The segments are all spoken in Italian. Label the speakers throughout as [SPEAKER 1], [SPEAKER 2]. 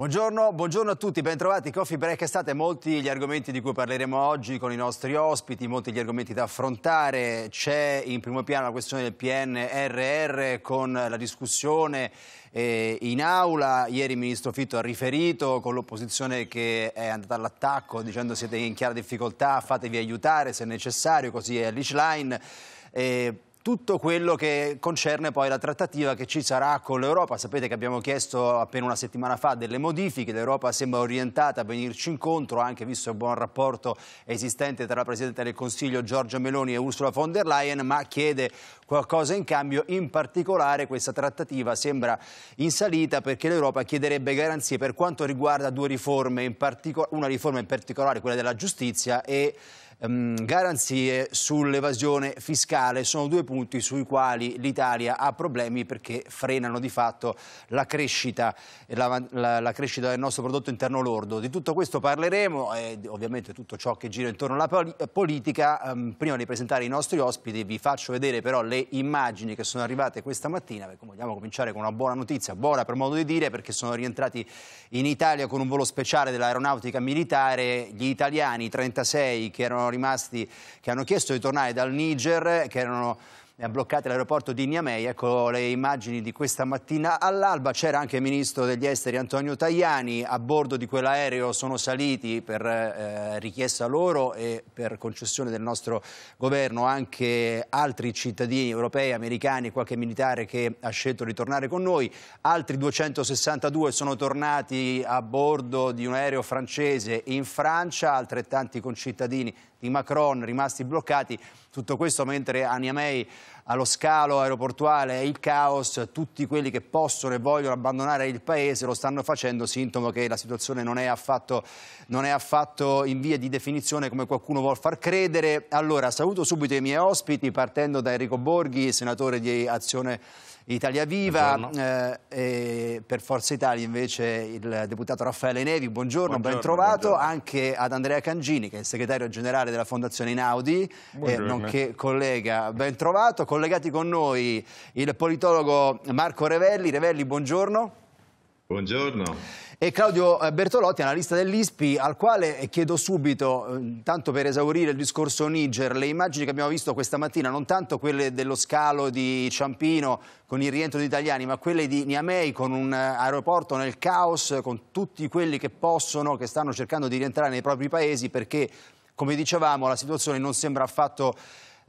[SPEAKER 1] Buongiorno, buongiorno, a tutti, bentrovati. Coffee Break estate, molti gli argomenti di cui parleremo oggi con i nostri ospiti, molti gli argomenti da affrontare. C'è in primo piano la questione del PNRR con la discussione eh, in aula. Ieri il ministro Fitto ha riferito con l'opposizione che è andata all'attacco dicendo siete in chiara difficoltà, fatevi aiutare se necessario, così è l'Ichline. Eh, tutto quello che concerne poi la trattativa che ci sarà con l'Europa. Sapete che abbiamo chiesto appena una settimana fa delle modifiche, l'Europa sembra orientata a venirci incontro, anche visto il buon rapporto esistente tra la Presidente del Consiglio Giorgia Meloni e Ursula von der Leyen, ma chiede qualcosa in cambio, in particolare questa trattativa sembra in salita perché l'Europa chiederebbe garanzie per quanto riguarda due riforme, una riforma in particolare quella della giustizia e ehm, garanzie sull'evasione fiscale. Sono due punti sui quali l'Italia ha problemi perché frenano di fatto la crescita, la, la, la crescita del nostro prodotto interno lordo. Di tutto questo parleremo e ovviamente tutto ciò che gira intorno alla pol politica. Ehm, prima di presentare i nostri ospiti vi faccio vedere però le immagini che sono arrivate questa mattina. Vogliamo cominciare con una buona notizia, buona per modo di dire perché sono rientrati in Italia con un volo speciale dell'aeronautica militare gli italiani 36 che erano rimasti, che hanno chiesto di tornare dal Niger, che erano eh, bloccate l'aeroporto di Niamey. Ecco le immagini di questa mattina all'alba. C'era anche il ministro degli esteri Antonio Tajani. A bordo di quell'aereo sono saliti per eh, richiesta loro e per concessione del nostro governo anche altri cittadini europei, americani, e qualche militare che ha scelto di tornare con noi. Altri 262 sono tornati a bordo di un aereo francese in Francia, altrettanti concittadini di Macron rimasti bloccati, tutto questo mentre a Niamey allo scalo aeroportuale è il caos, tutti quelli che possono e vogliono abbandonare il paese lo stanno facendo, sintomo che la situazione non è affatto, non è affatto in via di definizione come qualcuno vuol far credere. Allora, saluto subito i miei ospiti partendo da Enrico Borghi, senatore di Azione Italia Viva, eh, per Forza Italia invece il deputato Raffaele Nevi, buongiorno, buongiorno ben trovato, buongiorno. anche ad Andrea Cangini che è il segretario generale della Fondazione Inaudi, eh, nonché collega, ben trovato, collegati con noi il politologo Marco Revelli, Revelli buongiorno. Buongiorno. E Claudio eh, Bertolotti, analista dell'ISPI, al quale eh, chiedo subito, eh, tanto per esaurire il discorso Niger, le immagini che abbiamo visto questa mattina, non tanto quelle dello scalo di Ciampino con il rientro di italiani, ma quelle di Niamey con un aeroporto nel caos, con tutti quelli che possono, che stanno cercando di rientrare nei propri paesi perché, come dicevamo, la situazione non sembra affatto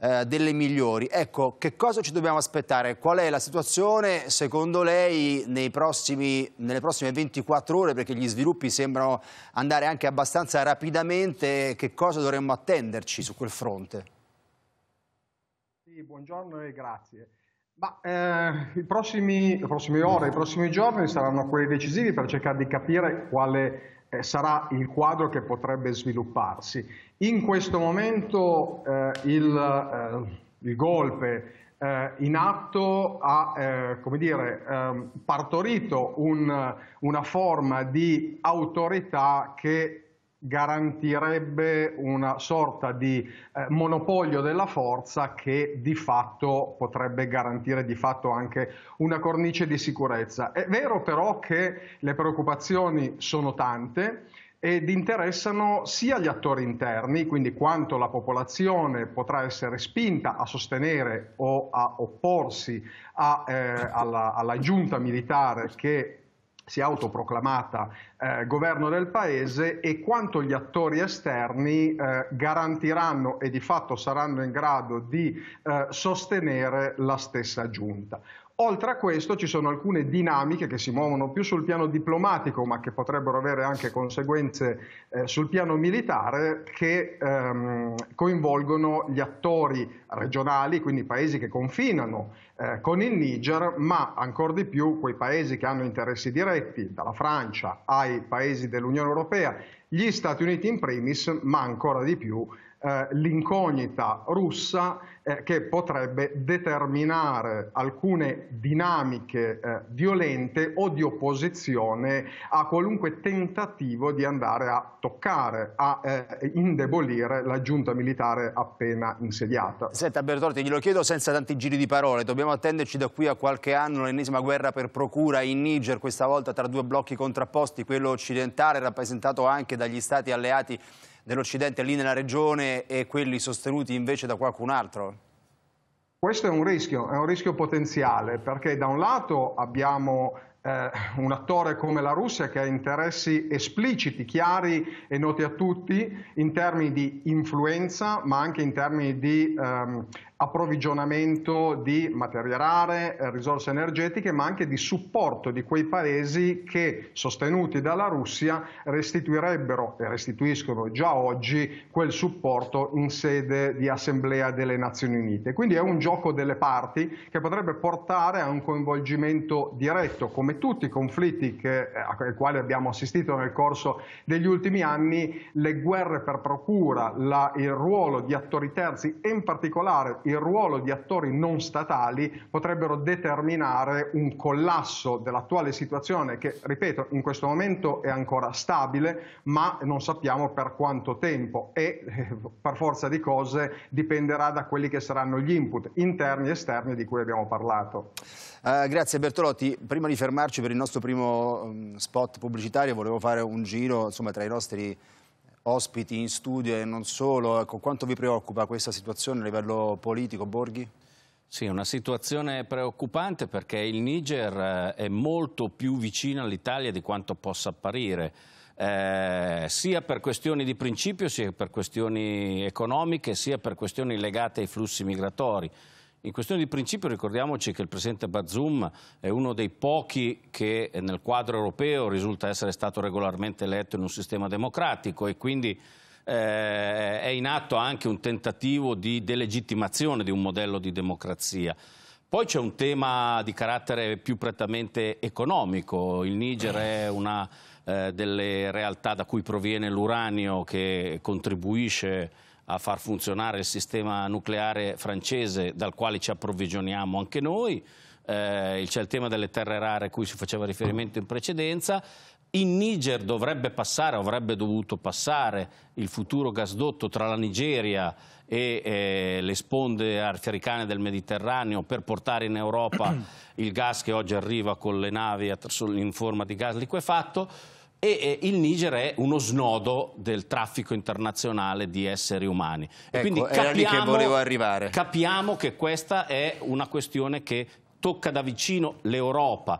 [SPEAKER 1] eh, delle migliori. Ecco, che cosa ci dobbiamo aspettare? Qual è la situazione secondo lei prossimi, nelle prossime 24 ore? Perché gli sviluppi sembrano andare anche abbastanza rapidamente. Che cosa dovremmo
[SPEAKER 2] attenderci su quel fronte? Sì, buongiorno e grazie. Ma, eh, i prossimi, le prossime ore, i prossimi giorni saranno quelli decisivi per cercare di capire quale sarà il quadro che potrebbe svilupparsi. In questo momento eh, il, eh, il, golpe eh, in atto ha eh, dire, ehm, partorito un, una forma di autorità che garantirebbe una sorta di eh, monopolio della forza che di fatto potrebbe garantire di fatto anche una cornice di sicurezza. È vero però che le preoccupazioni sono tante ed interessano sia gli attori interni, quindi quanto la popolazione potrà essere spinta a sostenere o a opporsi a, eh, alla, alla giunta militare che si è autoproclamata eh, governo del paese e quanto gli attori esterni eh, garantiranno e di fatto saranno in grado di eh, sostenere la stessa giunta. Oltre a questo ci sono alcune dinamiche che si muovono più sul piano diplomatico ma che potrebbero avere anche conseguenze eh, sul piano militare che ehm, coinvolgono gli attori regionali, quindi i paesi che confinano eh, con il Niger, ma ancora di più quei paesi che hanno interessi diretti, dalla Francia ai paesi dell'Unione Europea, gli Stati Uniti in primis, ma ancora di più eh, l'incognita russa eh, che potrebbe determinare alcune dinamiche eh, violente o di opposizione a qualunque tentativo di andare a toccare, a eh, indebolire la giunta militare appena insediata.
[SPEAKER 1] Senta Bertolti, glielo chiedo senza tanti giri di parole, dobbiamo attenderci da qui a qualche anno l'ennesima guerra per procura in Niger, questa volta tra due blocchi contrapposti, quello occidentale rappresentato anche dagli stati alleati dell'Occidente lì nella regione e quelli sostenuti invece da qualcun altro?
[SPEAKER 2] Questo è un rischio, è un rischio potenziale perché da un lato abbiamo eh, un attore come la Russia che ha interessi espliciti, chiari e noti a tutti in termini di influenza ma anche in termini di ehm, approvvigionamento di materie rare, risorse energetiche, ma anche di supporto di quei paesi che, sostenuti dalla Russia, restituirebbero e restituiscono già oggi quel supporto in sede di Assemblea delle Nazioni Unite. Quindi è un gioco delle parti che potrebbe portare a un coinvolgimento diretto, come tutti i conflitti eh, ai quali abbiamo assistito nel corso degli ultimi anni, le guerre per procura, la, il ruolo di attori terzi, e in particolare il il ruolo di attori non statali potrebbero determinare un collasso dell'attuale situazione che, ripeto, in questo momento è ancora stabile, ma non sappiamo per quanto tempo e eh, per forza di cose dipenderà da quelli che saranno gli input interni e esterni di cui abbiamo parlato. Uh, grazie Bertolotti, prima di fermarci per il nostro primo mm, spot
[SPEAKER 1] pubblicitario volevo fare un giro insomma, tra i nostri ospiti in studio e non solo.
[SPEAKER 3] Ecco, quanto vi preoccupa
[SPEAKER 1] questa situazione a livello politico, Borghi?
[SPEAKER 3] Sì, è una situazione preoccupante perché il Niger eh, è molto più vicino all'Italia di quanto possa apparire. Eh, sia per questioni di principio, sia per questioni economiche, sia per questioni legate ai flussi migratori. In questione di principio ricordiamoci che il presidente Bazoum è uno dei pochi che nel quadro europeo risulta essere stato regolarmente eletto in un sistema democratico e quindi eh, è in atto anche un tentativo di delegittimazione di un modello di democrazia. Poi c'è un tema di carattere più prettamente economico. Il Niger è una eh, delle realtà da cui proviene l'uranio che contribuisce a far funzionare il sistema nucleare francese dal quale ci approvvigioniamo anche noi, eh, c'è il tema delle terre rare a cui si faceva riferimento in precedenza, in Niger dovrebbe passare, avrebbe dovuto passare il futuro gasdotto tra la Nigeria e eh, le sponde africane del Mediterraneo per portare in Europa il gas che oggi arriva con le navi in forma di gas liquefatto e il Niger è uno snodo del traffico internazionale di esseri umani. Ecco, e quindi capiamo, che capiamo che questa è una questione che tocca da vicino l'Europa.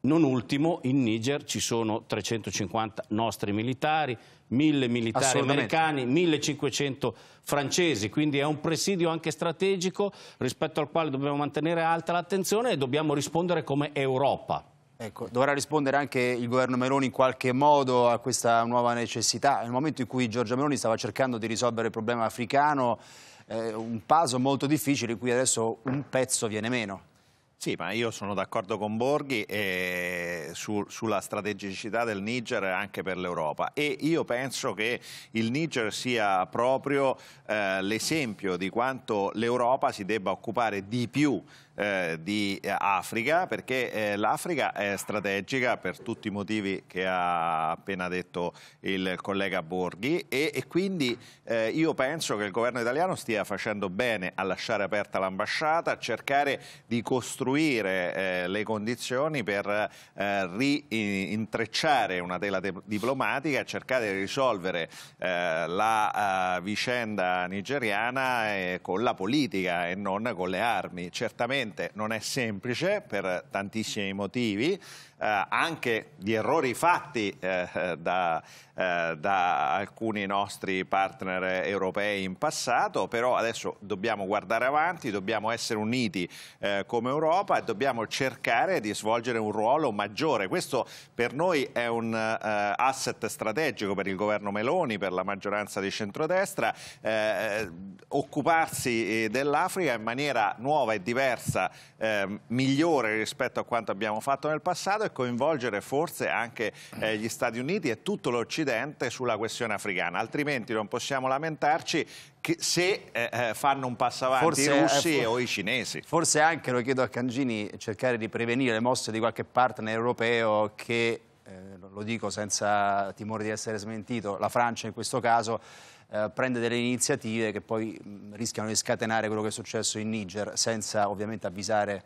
[SPEAKER 3] Non ultimo, in Niger ci sono 350 nostri militari, 1000 militari americani, 1500 francesi, quindi è un presidio anche strategico rispetto al quale dobbiamo mantenere alta l'attenzione e dobbiamo rispondere come Europa. Ecco, dovrà rispondere anche il governo Meloni
[SPEAKER 1] in qualche modo a questa nuova necessità. Nel momento in cui Giorgia Meloni stava cercando di risolvere il problema africano, eh, un paso molto difficile in cui adesso un pezzo viene meno. Sì, ma io sono d'accordo con Borghi eh, su, sulla strategicità
[SPEAKER 4] del Niger anche per l'Europa e io penso che il Niger sia proprio eh, l'esempio di quanto l'Europa si debba occupare di più eh, di eh, Africa perché eh, l'Africa è strategica per tutti i motivi che ha appena detto il collega Borghi e, e quindi eh, io penso che il governo italiano stia facendo bene a lasciare aperta l'ambasciata, a cercare di costruire eh, le condizioni per rintrecciare una tela diplomatica, a cercare di risolvere la vicenda nigeriana con la politica e non con le armi. Certamente sicuramente non è semplice per tantissimi motivi, eh, anche di errori fatti eh, eh, da, eh, da, alcuni nostri partner europei in passato, però adesso dobbiamo guardare avanti, dobbiamo essere uniti eh, come Europa e dobbiamo cercare di svolgere un ruolo maggiore. Questo per noi è un eh, asset strategico per il governo Meloni, per la maggioranza di centrodestra, occuparsi dell'Africa in maniera nuova e diversa, migliore rispetto a quanto abbiamo fatto nel passato coinvolgere forse anche eh, gli Stati Uniti e tutto l'Occidente sulla questione africana, altrimenti non possiamo lamentarci se eh, eh, fanno un passo avanti forse, i eh, russi eh, o i
[SPEAKER 1] cinesi. Forse anche, lo chiedo a Cangini, cercare di prevenire le mosse di qualche partner europeo che, eh, lo dico senza timore di essere smentito, la Francia in questo caso eh, prende delle iniziative che poi mh, rischiano di scatenare quello che è successo in Niger senza ovviamente avvisare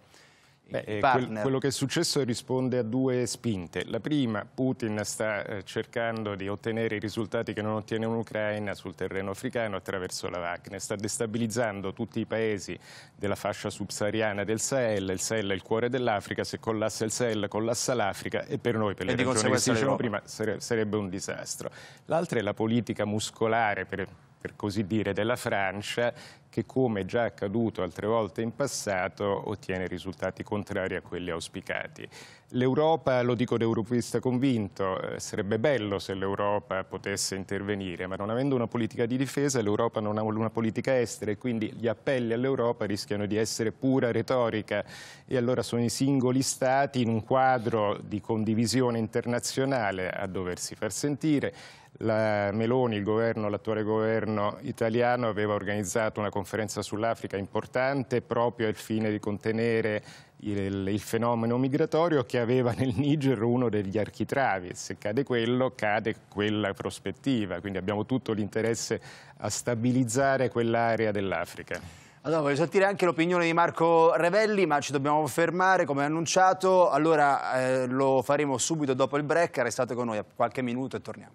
[SPEAKER 1] Beh, eh, quel, quello
[SPEAKER 5] che è successo risponde a due spinte. La prima, Putin sta eh, cercando di ottenere i risultati che non ottiene un'Ucraina sul terreno africano attraverso la Wagner. Sta destabilizzando tutti i paesi della fascia subsahariana del Sahel. Il Sahel è il cuore dell'Africa. Se collassa il Sahel, collassa l'Africa. E per noi, per le e ragioni che dicevamo prima, sarebbe un disastro. L'altra è la politica muscolare per per così dire, della Francia, che come già accaduto altre volte in passato ottiene risultati contrari a quelli auspicati. L'Europa, lo dico da europeista convinto, eh, sarebbe bello se l'Europa potesse intervenire, ma non avendo una politica di difesa l'Europa non ha una politica estera e quindi gli appelli all'Europa rischiano di essere pura retorica e allora sono i singoli stati in un quadro di condivisione internazionale a doversi far sentire la Meloni, il governo, l'attuale governo italiano, aveva organizzato una conferenza sull'Africa importante proprio al fine di contenere il, il, fenomeno migratorio che aveva nel Niger uno degli architravi. Se cade quello, cade quella prospettiva. Quindi abbiamo tutto l'interesse a stabilizzare quell'area dell'Africa.
[SPEAKER 1] Allora, voglio sentire anche l'opinione di Marco Revelli, ma ci dobbiamo fermare, come annunciato. Allora eh, lo faremo subito dopo il break. Restate con noi a qualche minuto e torniamo.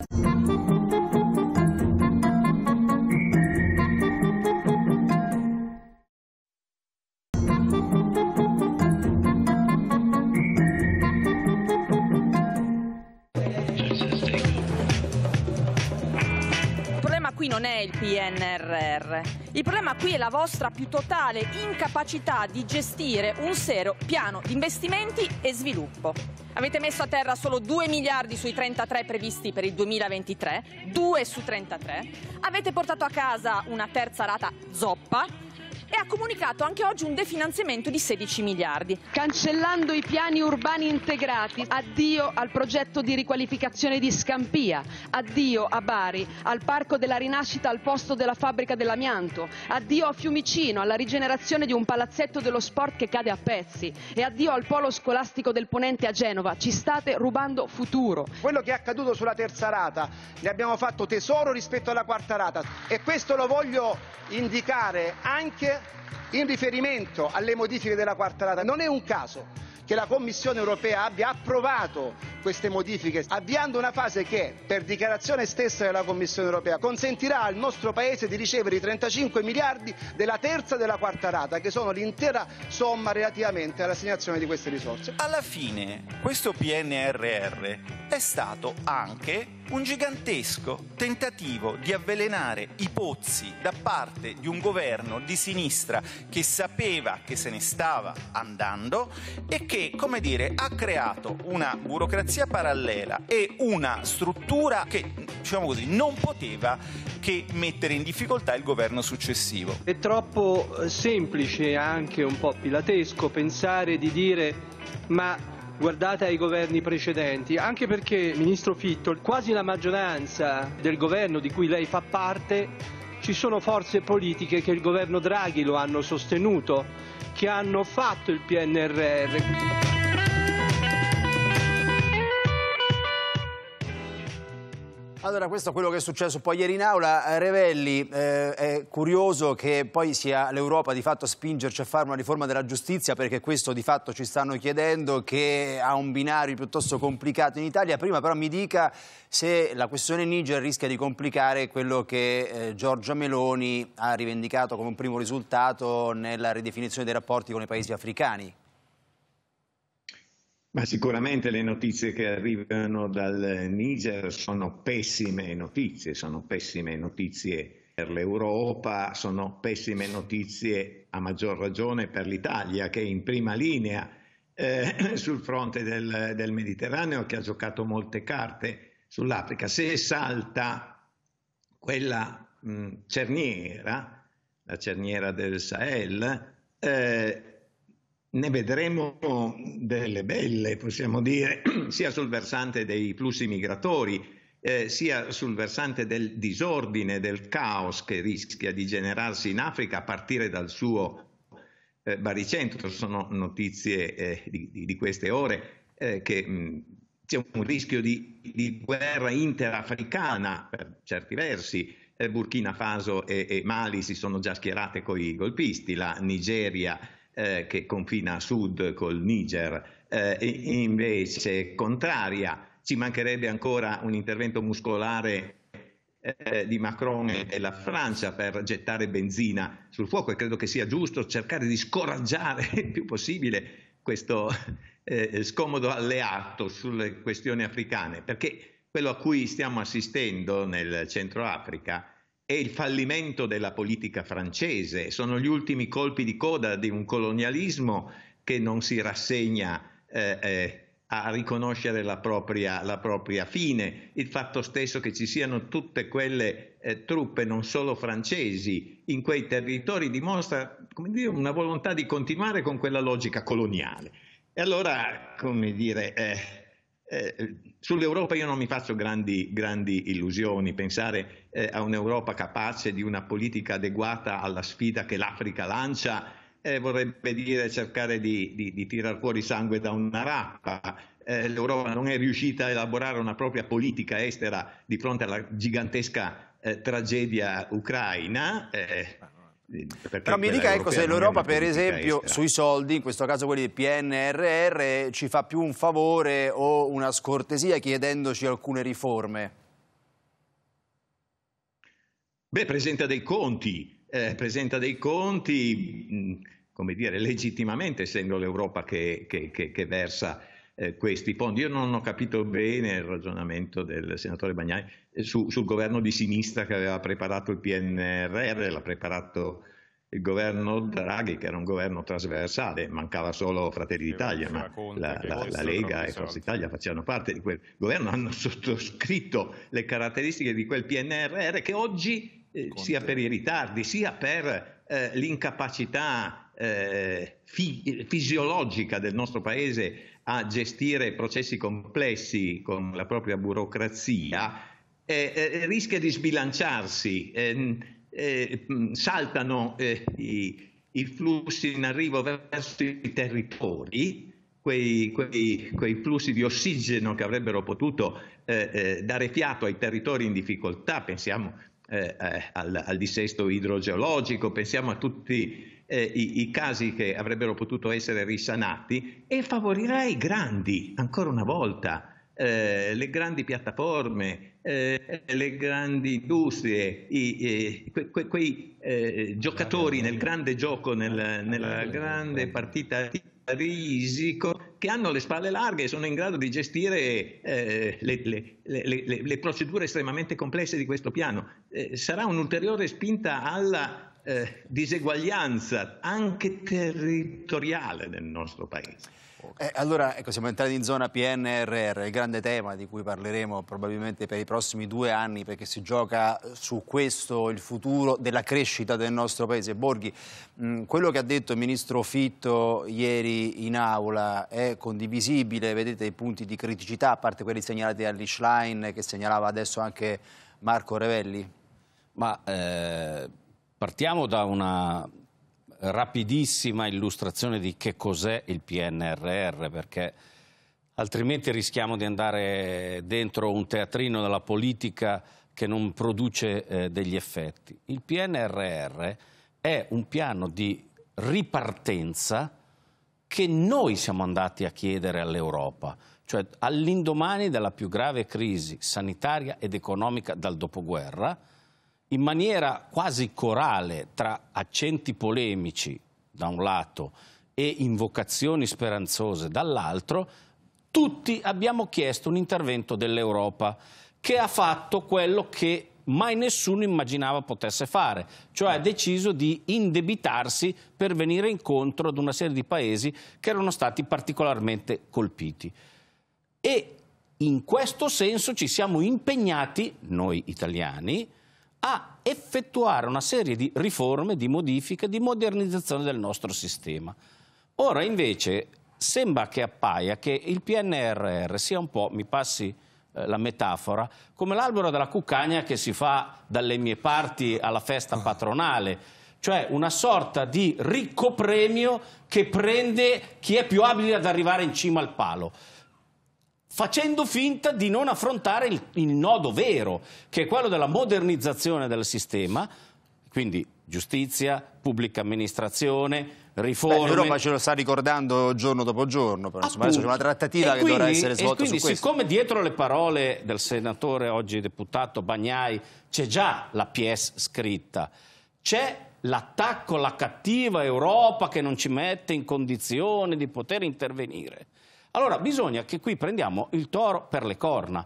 [SPEAKER 1] Thank you.
[SPEAKER 4] qui non è il PNRR. Il problema qui è la vostra più totale incapacità di gestire un serio piano di investimenti e sviluppo. Avete messo a terra solo 2 miliardi sui 33 previsti per il 2023, 2 su 33. Avete portato a casa una terza rata zoppa e ha comunicato anche oggi un definanziamento di 16 miliardi. Cancellando i piani urbani integrati, addio al progetto di riqualificazione di Scampia, addio a Bari, al Parco della Rinascita al posto della fabbrica dell'amianto, addio a Fiumicino, alla rigenerazione di un palazzetto dello sport che cade a pezzi e addio al polo scolastico del Ponente a Genova. Ci state rubando futuro. Quello che è accaduto sulla terza rata, ne abbiamo
[SPEAKER 1] fatto tesoro rispetto alla quarta rata e questo lo voglio indicare anche in riferimento alle modifiche della quarta rata, non è un caso che la Commissione europea abbia approvato queste modifiche, avviando una fase che, per dichiarazione stessa della Commissione europea, consentirà al nostro Paese di ricevere i 35 miliardi della terza e della quarta rata, che sono l'intera somma relativamente all'assegnazione di queste risorse.
[SPEAKER 6] Alla fine,
[SPEAKER 4] questo PNRR è stato anche un gigantesco tentativo di avvelenare i pozzi da parte di un governo di sinistra che sapeva che se ne stava andando e che che, come dire, ha creato una burocrazia parallela e una struttura che, diciamo così, non poteva che mettere in difficoltà il governo successivo.
[SPEAKER 2] È troppo eh, semplice e anche un po' pilatesco pensare di dire ma guardate ai governi precedenti, anche perché, Ministro Fitto, quasi la maggioranza del governo di cui lei fa parte ci sono forze politiche che il governo Draghi lo hanno sostenuto che hanno fatto il PNRR.
[SPEAKER 1] Allora, questo è quello che è successo poi ieri in aula. Eh, Revelli, eh, è curioso che poi sia l'Europa di fatto a spingerci a fare una riforma della giustizia, perché questo di fatto ci stanno chiedendo, che ha un binario piuttosto complicato in Italia. Prima però mi dica se la questione Niger rischia di complicare quello che eh, Giorgia Meloni ha rivendicato come un primo risultato nella ridefinizione dei rapporti con i paesi africani.
[SPEAKER 3] Ma
[SPEAKER 6] sicuramente le notizie che arrivano dal Niger sono pessime notizie, sono pessime notizie per l'Europa, sono pessime notizie a maggior ragione per l'Italia che è in prima linea eh, sul fronte del, del Mediterraneo che ha giocato molte carte sull'Africa. Se salta quella mh, cerniera, la cerniera del Sahel, eh, ne vedremo delle belle, possiamo dire, sia sul versante dei flussi migratori, eh, sia sul versante del disordine, del caos che rischia di generarsi in Africa a partire dal suo eh, baricentro. Sono notizie eh, di, di, queste ore eh, che mh, mm, c'è un rischio di, di, guerra interafricana per certi versi. Eh, Burkina Faso e, e Mali si sono già schierate con i golpisti, la Nigeria eh, che confina a sud col Niger, eh, e invece contraria, ci mancherebbe ancora un intervento muscolare eh, di Macron e la Francia per gettare benzina sul fuoco e credo che sia giusto cercare di scoraggiare il più possibile questo eh, scomodo alleato sulle questioni africane, perché quello a cui stiamo assistendo nel Centro Africa è il fallimento della politica francese, sono gli ultimi colpi di coda di un colonialismo che non si rassegna eh, eh, a riconoscere la propria, la propria, fine, il fatto stesso che ci siano tutte quelle eh, truppe, non solo francesi, in quei territori dimostra dire, una volontà di continuare con quella logica coloniale. E allora, come dire, eh, eh, Sull'Europa io non mi faccio grandi, grandi illusioni, pensare eh, a un'Europa capace di una politica adeguata alla sfida che l'Africa lancia eh, vorrebbe dire cercare di, di, di tirar fuori sangue da una rappa. Eh, L'Europa non è riuscita a elaborare una propria politica estera di fronte alla gigantesca eh, tragedia ucraina Eh, perché Però mi dica ecco, se l'Europa per esempio
[SPEAKER 1] estera. sui soldi, in questo caso quelli del PNRR, ci fa più un favore o una scortesia chiedendoci alcune riforme.
[SPEAKER 6] Beh, presenta dei conti, eh, presenta dei conti, mh, mm, come dire, legittimamente essendo l'Europa che, che, che, che versa eh, questi fondi. Io non ho capito bene il ragionamento del senatore Bagnani eh, su, sul governo di sinistra che aveva preparato il PNRR, l'ha preparato il governo Draghi, che era un governo trasversale, mancava solo Fratelli d'Italia, ma la, la, la Lega e Forza Italia facevano parte di quel governo, hanno sottoscritto le caratteristiche di quel PNRR che oggi, eh, sia per i ritardi, sia per eh, l'incapacità eh, fisiologica del nostro paese a gestire processi complessi con la propria burocrazia, eh, eh, rischia di sbilanciarsi, eh, eh saltano eh, i, i, flussi in arrivo verso i territori, quei, quei, quei flussi di ossigeno che avrebbero potuto eh, dare fiato ai territori in difficoltà, pensiamo al, al dissesto idrogeologico, pensiamo a tutti eh, i, i, casi che avrebbero potuto essere risanati e favorirà i grandi, ancora una volta, eh, le grandi piattaforme, eh, le grandi industrie, i, i, que, que, quei eh, giocatori nel grande gioco, nel, nella grande partita di risico che hanno le spalle larghe e sono in grado di gestire eh, le, le, le, le, procedure estremamente complesse di questo piano. Eh, sarà un'ulteriore spinta alla eh, diseguaglianza
[SPEAKER 1] anche territoriale nel nostro paese. Eh, allora, ecco, siamo entrati in zona PNRR, il grande tema di cui parleremo probabilmente per i prossimi due anni, perché si gioca eh, su questo il futuro della crescita del nostro paese. Borghi, mh, quello che ha detto il ministro Fitto ieri in aula è condivisibile, vedete i punti di criticità, a parte quelli segnalati da che segnalava adesso anche Marco
[SPEAKER 3] Revelli? Ma... Eh Partiamo da una rapidissima illustrazione di che cos'è il PNRR, perché altrimenti rischiamo di andare dentro un teatrino della politica che non produce eh, degli effetti. Il PNRR è un piano di ripartenza che noi siamo andati a chiedere all'Europa, cioè all'indomani della più grave crisi sanitaria ed economica dal dopoguerra, in maniera quasi corale tra accenti polemici da un lato e invocazioni speranzose dall'altro, tutti abbiamo chiesto un intervento dell'Europa che ha fatto quello che mai nessuno immaginava potesse fare, cioè ha deciso di indebitarsi per venire incontro ad una serie di paesi che erano stati particolarmente colpiti. E in questo senso ci siamo impegnati, noi italiani, a effettuare una serie di riforme, di modifiche, di modernizzazione del nostro sistema. Ora invece sembra che appaia che il PNRR sia un po', mi passi eh, la metafora, come l'albero della cuccagna che si fa dalle mie parti alla festa patronale, cioè una sorta di ricco premio che prende chi è più abile ad arrivare in cima al palo facendo finta di non affrontare il, il nodo vero, che è quello della modernizzazione del sistema, quindi giustizia, pubblica amministrazione, riforme. Beh, L'Europa
[SPEAKER 1] ce lo sta ricordando giorno dopo giorno, però insomma, adesso c'è una trattativa e che quindi, dovrà essere svolta quindi, su questo.
[SPEAKER 3] Siccome dietro le parole del senatore, oggi deputato Bagnai, c'è già la PS scritta, c'è l'attacco alla cattiva Europa che non ci mette in condizione di poter intervenire. Allora bisogna che qui prendiamo il toro per le corna.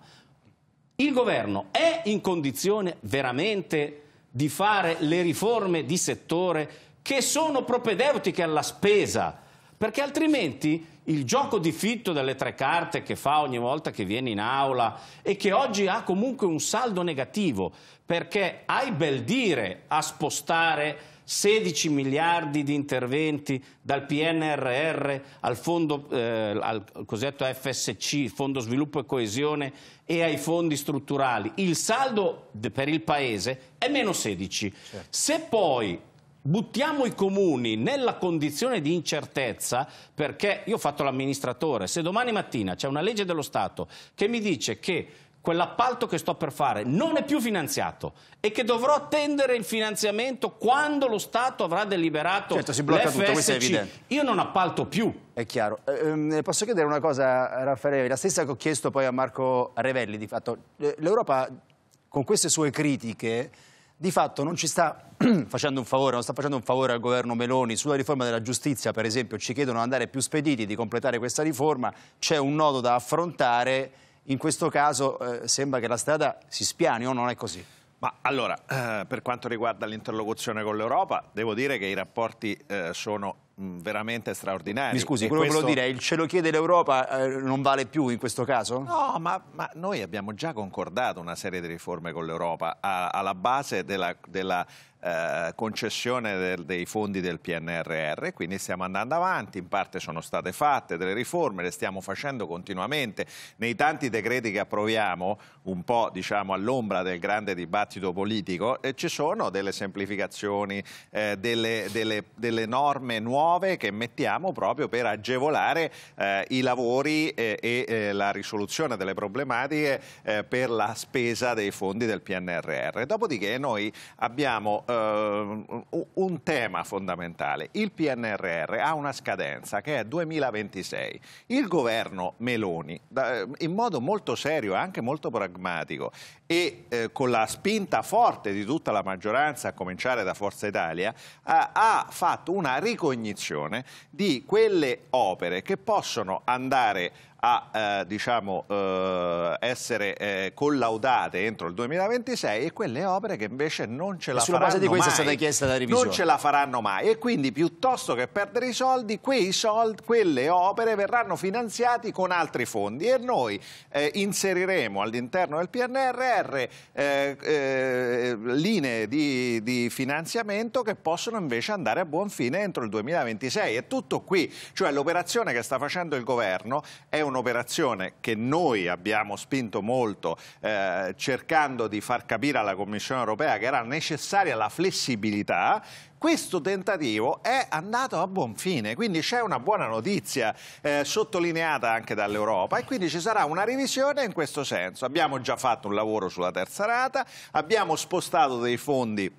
[SPEAKER 3] Il governo è in condizione veramente di fare le riforme di settore che sono propedeutiche alla spesa, perché altrimenti il gioco di fitto delle tre carte che fa ogni volta che viene in aula e che oggi ha comunque un saldo negativo, perché hai bel dire a spostare 16 miliardi di interventi dal PNRR al fondo eh, al cosiddetto FSC, Fondo Sviluppo e Coesione e ai fondi strutturali. Il saldo per il Paese è meno 16. Certo. Se poi buttiamo i comuni nella condizione di incertezza perché io ho fatto l'amministratore, se domani mattina c'è una legge dello Stato che mi dice che quell'appalto che sto per fare non è più finanziato e che dovrò attendere il finanziamento quando lo Stato avrà deliberato certo, si blocca tutto, questo è evidente.
[SPEAKER 1] Io non appalto più. È chiaro. Eh, posso chiedere una cosa, Raffaele? La stessa che ho chiesto poi a Marco Revelli, di fatto. Eh, L'Europa, con queste sue critiche, di fatto non ci sta facendo un favore, non sta facendo un favore al governo Meloni sulla riforma della giustizia, per esempio, ci chiedono di andare più spediti, di completare questa riforma, c'è un nodo da affrontare in questo caso eh, sembra che la strada si spiani o non è così?
[SPEAKER 4] Ma allora, eh, per quanto riguarda l'interlocuzione con l'Europa, devo dire che i rapporti eh, sono mm, veramente straordinari. Mi scusi, quello questo... che volevo dire,
[SPEAKER 1] il ce lo chiede l'Europa eh, non vale più in questo caso?
[SPEAKER 4] No, ma, ma, noi abbiamo già concordato una serie di riforme con l'Europa alla base della, della eh, concessione del, dei fondi del PNRR, quindi stiamo andando avanti, in parte sono state fatte delle riforme, le stiamo facendo continuamente, nei tanti decreti che approviamo, un po' diciamo, all'ombra del grande dibattito politico, eh, ci sono delle semplificazioni, eh, delle, delle, delle, norme nuove che mettiamo proprio per agevolare eh, i lavori eh, e eh, la risoluzione delle problematiche per la spesa dei fondi del PNRR. Dopodiché noi abbiamo eh, un tema fondamentale. Il PNRR ha una scadenza che è 2026. Il governo Meloni, eh, in modo molto serio e anche molto pragmatico, e eh, con la spinta forte di tutta la maggioranza, a cominciare da Forza Italia, ha, ha fatto una ricognizione di quelle opere che possono andare a eh, diciamo, eh, essere eh, collaudate entro il 2026 e quelle opere che invece non ce la sulla faranno base di questa mai. è stata chiesta la revisione. Non ce la faranno mai e quindi piuttosto che perdere i soldi, soldi quelle opere verranno finanziate con altri fondi e noi eh, inseriremo all'interno del PNRR PNRR, eh, eh, linee di, di, finanziamento che possono invece andare a buon fine entro il 2026. È tutto qui, cioè l'operazione che sta facendo il governo è un'operazione che noi abbiamo spinto molto eh, cercando di far capire alla Commissione europea che era necessaria la flessibilità questo tentativo è andato a buon fine, quindi c'è una buona notizia eh, sottolineata anche dall'Europa e quindi ci sarà una revisione in questo senso. Abbiamo già fatto un lavoro sulla terza rata, abbiamo spostato dei fondi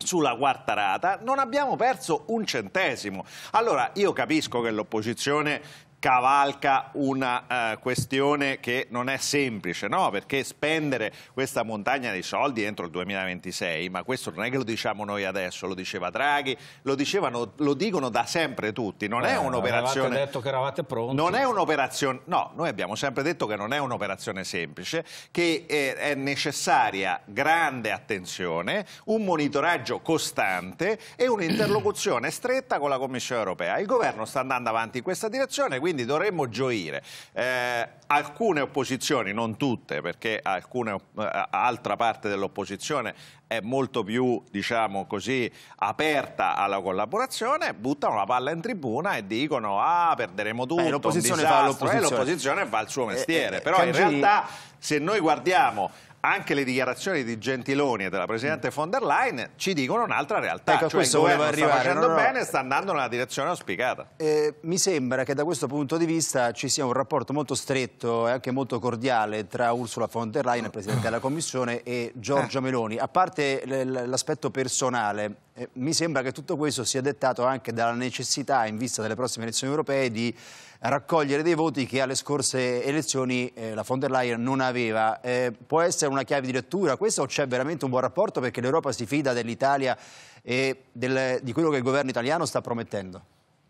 [SPEAKER 4] sulla quarta rata non abbiamo perso un centesimo. Allora io capisco che l'opposizione cavalca una uh, questione che non è semplice, no? perché spendere questa montagna di soldi entro il 2026, ma questo non è che lo diciamo noi adesso, lo diceva Draghi, lo, dicevano, lo dicono da sempre tutti, non eh, è un'operazione...
[SPEAKER 3] detto che eravate pronti. Non è
[SPEAKER 4] un'operazione... No, noi abbiamo sempre detto che non è un'operazione semplice, che è, eh, è necessaria grande attenzione, un monitoraggio costante e un'interlocuzione stretta con la Commissione europea. Il governo sta andando avanti in questa direzione, quindi dovremmo gioire. Eh, alcune opposizioni, non tutte, perché alcune, eh, altra parte dell'opposizione è molto più, diciamo così, aperta alla collaborazione, buttano la palla in tribuna e dicono ah, perderemo tutto, l'opposizione fa, fa il suo eh, mestiere. Eh, Però Cangini... in realtà se noi guardiamo anche le dichiarazioni di Gentiloni e della Presidente von der Leyen ci dicono un'altra realtà, ecco, cioè il governo arrivare, sta facendo no, no. bene e sta andando nella direzione auspicata.
[SPEAKER 1] Eh, mi sembra che da questo punto di vista ci sia un rapporto molto stretto e anche molto cordiale tra Ursula von der Leyen, Presidente della Commissione, e Giorgio eh. Meloni, a parte l'aspetto personale eh, mi sembra che tutto questo sia dettato anche dalla necessità, in vista delle prossime elezioni europee, di raccogliere dei voti che alle scorse elezioni eh, la von der Leyen non aveva. Eh, può essere una chiave di lettura questa o c'è veramente un buon rapporto perché l'Europa si fida dell'Italia e del, di quello che il governo italiano sta promettendo?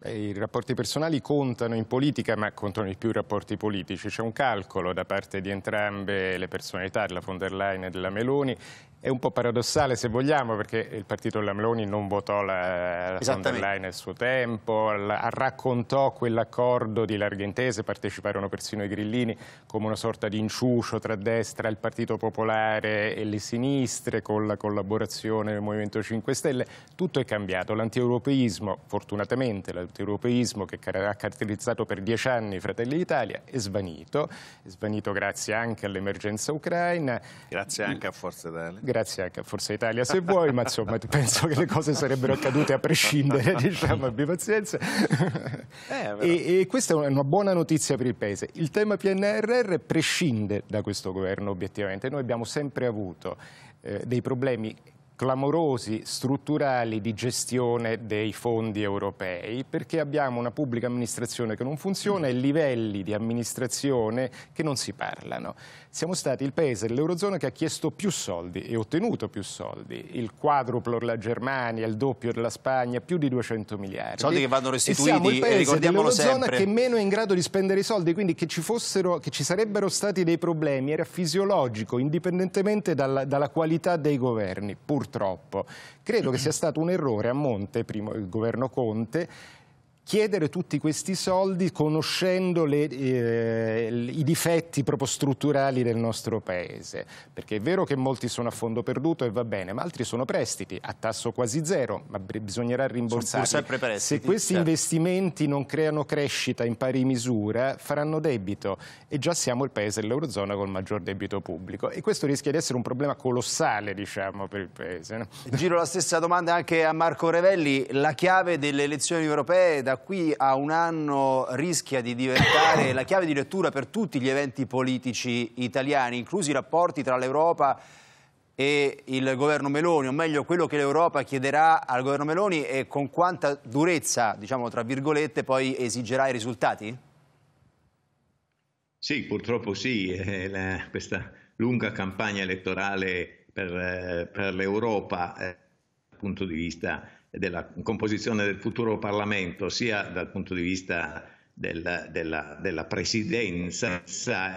[SPEAKER 1] I rapporti personali contano in politica, ma contano di più i rapporti politici.
[SPEAKER 5] C'è un calcolo da parte di entrambe le personalità, della von der Leyen e della Meloni, è un po' paradossale se vogliamo perché il partito della Meloni non votò la, la von der Leyen nel suo tempo, la, raccontò quell'accordo di larghe intese, parteciparono persino i grillini come una sorta di inciuscio tra destra, il Partito Popolare e le sinistre con la collaborazione del Movimento 5 Stelle. Tutto è cambiato, l'antieuropeismo, fortunatamente l'antieuropeismo che ha caratterizzato per dieci anni Fratelli d'Italia è svanito, è svanito grazie anche all'emergenza ucraina. Grazie anche
[SPEAKER 4] a Forza Italia.
[SPEAKER 5] Grazie anche a Forza Italia se vuoi, ma insomma penso che le cose sarebbero accadute a prescindere, diciamo, abbi pazienza. Eh, e, e, questa è una, buona notizia per il Paese. Il tema PNRR prescinde da questo governo, obiettivamente. Noi abbiamo sempre avuto eh, dei problemi clamorosi strutturali di gestione dei fondi europei perché abbiamo una pubblica amministrazione che non funziona e livelli di amministrazione che non si parlano. Siamo stati il paese dell'Eurozona che ha chiesto più soldi e ottenuto più soldi, il quadruplo della Germania, il doppio della Spagna, più di 200 miliardi. Soldi che vanno restituiti, e siamo il paese dell'Eurozona che meno è in grado di spendere i soldi, quindi che ci, fossero, che ci sarebbero stati dei problemi era fisiologico, indipendentemente dalla, dalla qualità dei governi, pur purtroppo. Credo che sia stato un errore a monte, primo il governo Conte, chiedere tutti questi soldi conoscendo le, eh, i difetti proprio strutturali del nostro paese, perché è vero che molti sono a fondo perduto e va bene, ma altri sono prestiti a tasso quasi zero, ma bisognerà rimborsarli. Se questi certo. investimenti non creano crescita in pari misura, faranno debito e già siamo il paese dell'Eurozona col maggior debito pubblico e questo rischia di essere un problema colossale,
[SPEAKER 1] diciamo, per il paese. No? Giro la stessa domanda anche a Marco Revelli, la chiave delle elezioni europee da qui a un anno rischia di diventare la chiave di lettura per tutti gli eventi politici italiani, inclusi i rapporti tra l'Europa e il governo Meloni, o meglio quello che l'Europa chiederà al governo Meloni e con quanta durezza, diciamo tra virgolette, poi esigerà i risultati?
[SPEAKER 6] Sì, purtroppo sì, eh, la, questa lunga campagna elettorale per, eh, per l'Europa eh, dal punto di vista della composizione del futuro Parlamento, sia dal punto di vista della, della, della, presidenza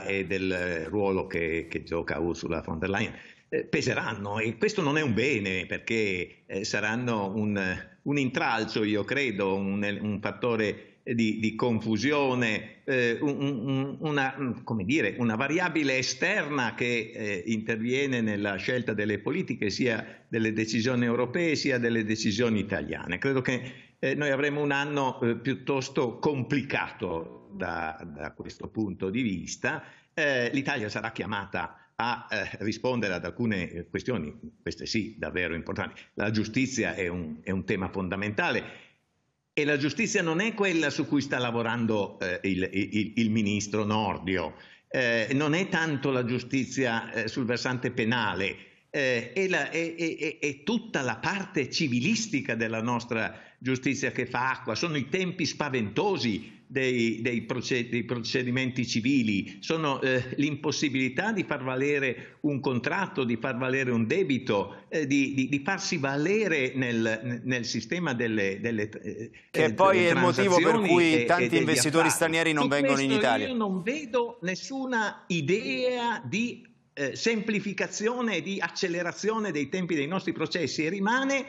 [SPEAKER 6] e del ruolo che, che, gioca Ursula von der Leyen eh, peseranno e questo non è un bene perché eh, saranno un, un, intralcio, io credo, un, un fattore eh, di, di confusione, eh, un, un, una, mm, dire, una, variabile esterna che eh, interviene nella scelta delle politiche, sia delle decisioni europee sia delle decisioni italiane. Credo che eh, noi avremo un anno eh, piuttosto complicato da, da, questo punto di vista. Eh, L'Italia sarà chiamata a eh, rispondere ad alcune questioni, queste sì, davvero importanti. La giustizia è un, è un tema fondamentale e la giustizia non è quella su cui sta lavorando eh, il, il, il, ministro Nordio, eh, non è tanto la giustizia eh, sul versante penale, eh, è, la, è, è, è, tutta la parte civilistica della nostra giustizia che fa acqua, sono i tempi spaventosi dei, dei, proced dei procedimenti civili, sono eh, l'impossibilità di far valere un contratto, di far valere un debito, eh, di, di, di, farsi valere nel, nel sistema delle, delle eh, Che poi è il motivo per cui e, tanti e investitori affari. stranieri non Su vengono in Italia. Io non vedo nessuna idea di eh, semplificazione e di accelerazione dei tempi dei nostri processi e rimane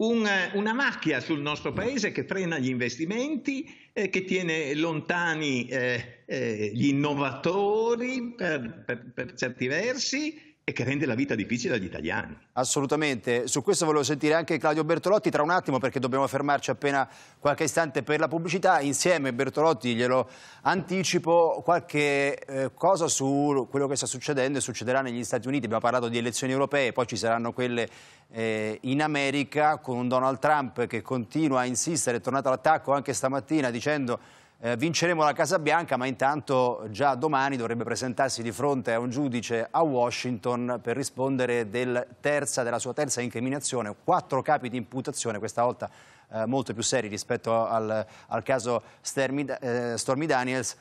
[SPEAKER 6] un, una macchia sul nostro paese che frena gli investimenti, eh, che tiene lontani eh, eh, gli
[SPEAKER 1] innovatori per, per, per certi versi, e che rende la vita difficile agli italiani. Assolutamente, su questo volevo sentire anche Claudio Bertolotti tra un attimo perché dobbiamo fermarci appena qualche istante per la pubblicità, insieme Bertolotti glielo anticipo qualche eh, cosa su quello che sta succedendo e succederà negli Stati Uniti, abbiamo parlato di elezioni europee, poi ci saranno quelle eh, in America con Donald Trump che continua a insistere, è tornato all'attacco anche stamattina dicendo eh, vinceremo la Casa Bianca, ma intanto già domani dovrebbe presentarsi di fronte a un giudice a Washington per rispondere del terza, della sua terza incriminazione, quattro capi di imputazione, questa volta eh, molto più seri rispetto al, al caso Stermi, eh, Stormy Daniels,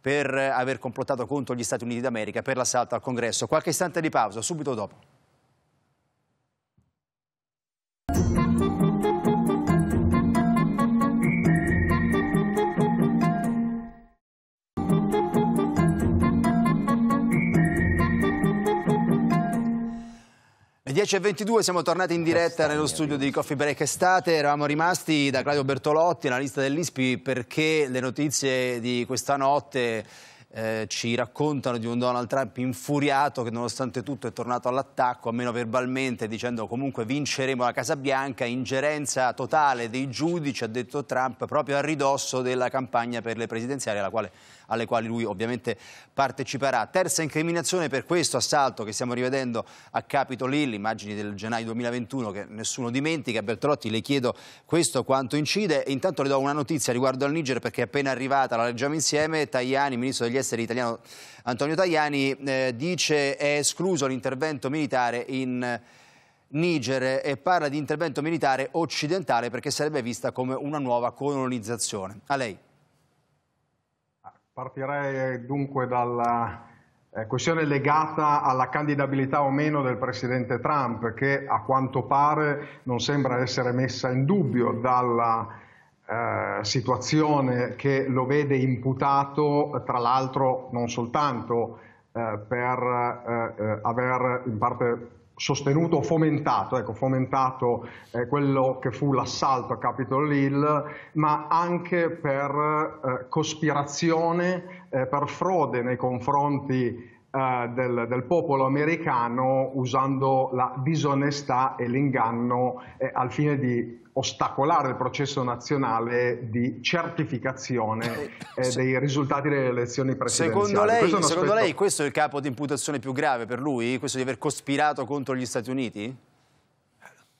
[SPEAKER 1] per aver complottato contro gli Stati Uniti d'America per l'assalto al Congresso. Qualche istante di pausa, subito dopo. 10.22 siamo tornati in diretta nello studio di Coffee Break Estate, eravamo rimasti da Claudio Bertolotti, analista dell'ISPI, perché le notizie di questa notte eh, ci raccontano di un Donald Trump infuriato che nonostante tutto è tornato all'attacco, almeno verbalmente, dicendo comunque vinceremo la Casa Bianca, ingerenza totale dei giudici, ha detto Trump, proprio a ridosso della campagna per le presidenziali alla quale alle quali lui ovviamente parteciperà. Terza incriminazione per questo assalto che stiamo rivedendo a Capitol Hill, immagini del gennaio 2021 che nessuno dimentica. Bertolotti le chiedo questo quanto incide. Intanto le do una notizia riguardo al Niger perché è appena arrivata, la leggiamo insieme. Tajani, ministro degli esteri italiano Antonio Tajani, eh, dice è escluso l'intervento militare in... Eh, Niger e parla di intervento militare occidentale perché sarebbe vista come una nuova colonizzazione. A lei.
[SPEAKER 2] Partirei eh, dunque dalla eh, questione legata alla candidabilità o meno del presidente Trump, che a quanto pare non sembra essere messa in dubbio dalla eh, situazione che lo vede imputato, tra l'altro non soltanto eh, per eh, aver in parte sostenuto o fomentato, ecco, fomentato eh, quello che fu l'assalto a Capitol Hill, ma anche per eh, cospirazione, eh, per frode nei confronti eh, del, del, popolo americano usando la disonestà e l'inganno eh, al fine di ostacolare il processo nazionale di certificazione eh, eh dei risultati delle elezioni presidenziali. Secondo, lei questo, secondo aspetto... lei
[SPEAKER 1] questo è il capo di imputazione più grave per lui? Questo di aver cospirato contro gli Stati Uniti?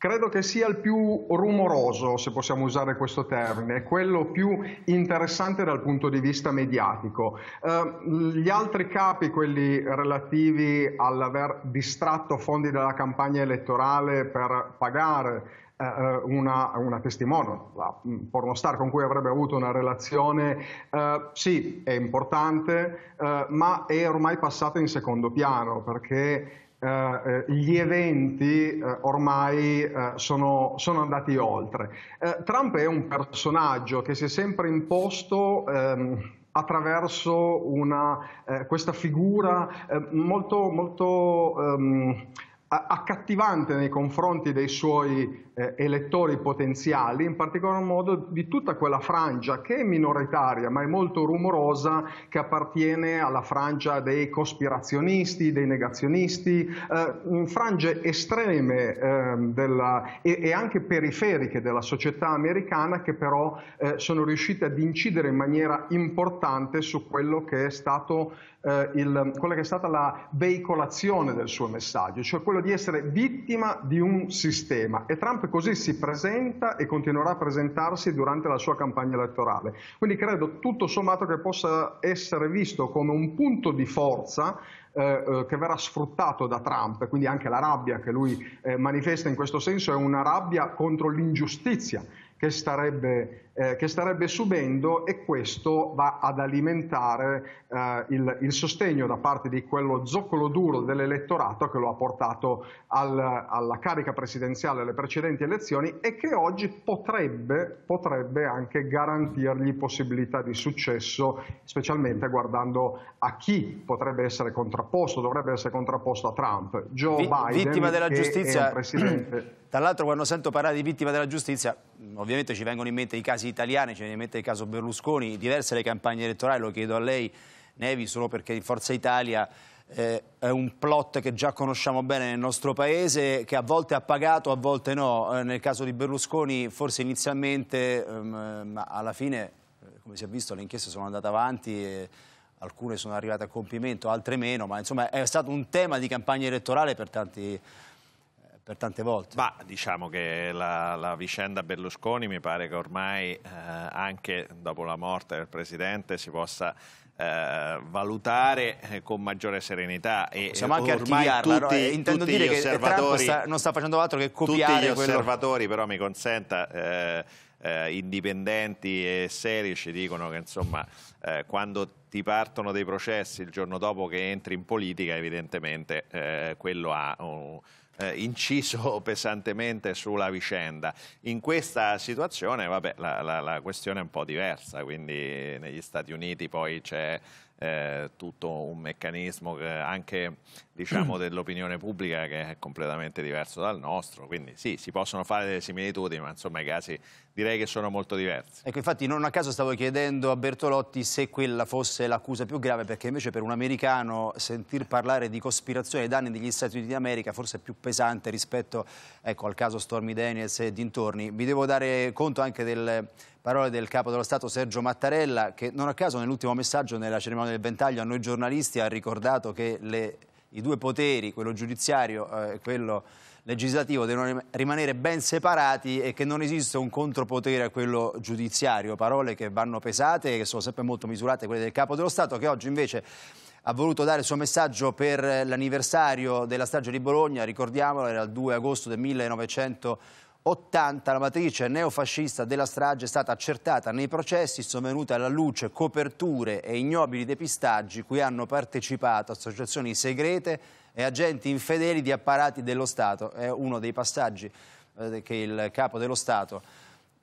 [SPEAKER 2] credo che sia il più rumoroso, se possiamo usare questo termine, quello più interessante dal punto di vista mediatico. Eh, gli altri capi, quelli relativi all'aver distratto fondi dalla campagna elettorale per pagare eh, eh, una, una testimone, la mm, pornostar con cui avrebbe avuto una relazione, eh, sì, è importante, eh, ma è ormai passato in secondo piano perché eh, eh, gli eventi eh, ormai eh, sono, sono, andati oltre. Eh, Trump è un personaggio che si è sempre imposto ehm, attraverso una, eh, questa figura molto, molto ehm, accattivante nei confronti dei suoi eh, elettori potenziali, in particolar modo di tutta quella frangia che è minoritaria ma è molto rumorosa, che appartiene alla frangia dei cospirazionisti, dei negazionisti, eh, frange estreme eh, della, e, e, anche periferiche della società americana che però eh, sono riuscite ad incidere in maniera importante su quello che è stato eh, il, quella che è stata la veicolazione del suo messaggio, cioè quello di essere vittima di un sistema. E Trump così si presenta e continuerà a presentarsi durante la sua campagna elettorale. Quindi credo tutto sommato che possa essere visto come un punto di forza eh, eh che verrà sfruttato da Trump, quindi anche la rabbia che lui eh, manifesta in questo senso è una rabbia contro l'ingiustizia che starebbe eh, che starebbe subendo e questo va ad alimentare eh, il, il, sostegno da parte di quello zoccolo duro dell'elettorato che lo ha portato al, alla carica presidenziale alle precedenti elezioni e che oggi potrebbe, potrebbe anche garantirgli possibilità di successo, specialmente guardando a chi potrebbe essere contrapposto, dovrebbe essere contrapposto a Trump. Joe Vi, Biden, vittima della giustizia.
[SPEAKER 1] Tra l'altro quando sento parlare di vittima della giustizia, ovviamente ci vengono in mente i casi casi italiani, ce ne mette il caso Berlusconi, diverse le campagne elettorali, lo chiedo a lei Nevi solo perché in Forza Italia eh, è un plot che già conosciamo bene nel nostro paese, che a volte ha pagato, a volte no. Eh, nel caso di Berlusconi forse inizialmente, ehm, ma alla fine, eh, come si è visto, le inchieste sono andate avanti. E alcune sono arrivate a compimento, altre meno, ma insomma è stato un tema di campagna elettorale per tanti per tante volte. Ma diciamo che la, la, vicenda Berlusconi mi pare che ormai eh,
[SPEAKER 4] anche dopo la morte del Presidente si possa eh, valutare eh, con maggiore serenità. E, Possiamo anche ormai tutti, no? intendo tutti dire che Trump sta, non
[SPEAKER 1] sta facendo altro che copiare Tutti gli osservatori
[SPEAKER 4] quello... però mi consenta... Eh, eh, indipendenti e seri ci dicono che insomma eh, quando ti partono dei processi il giorno dopo che entri in politica evidentemente eh, quello ha un, eh, inciso pesantemente sulla vicenda. In questa situazione vabbè, la, la, la questione è un po' diversa, quindi negli Stati Uniti poi c'è eh, tutto un meccanismo anche diciamo, dell'opinione pubblica che è completamente diverso dal nostro, quindi sì, si possono fare delle similitudini, ma insomma i casi direi che sono molto diversi.
[SPEAKER 1] Ecco, infatti non a caso stavo chiedendo a Bertolotti se quella fosse l'accusa più grave, perché invece per un americano sentir parlare di cospirazione ai danni degli Stati Uniti d'America forse è più pesante rispetto ecco, al caso Stormy Daniels e dintorni. Vi devo dare conto anche del Parole del capo dello Stato Sergio Mattarella che non a caso nell'ultimo messaggio nella cerimonia del ventaglio a noi giornalisti ha ricordato che le, i due poteri, quello giudiziario eh, e eh, quello legislativo devono rimanere ben separati e che non esiste un contropotere a quello giudiziario, parole che vanno pesate e che sono sempre molto misurate quelle del Capo dello Stato che oggi invece ha voluto dare il suo messaggio per l'anniversario della strage di Bologna, ricordiamolo, era il 2 agosto del 1900 80 la matrice neofascista della strage è stata accertata nei processi, sono venute alla luce coperture e ignobili depistaggi cui hanno partecipato associazioni segrete e agenti infedeli di apparati dello Stato. È uno dei passaggi eh, che il capo dello Stato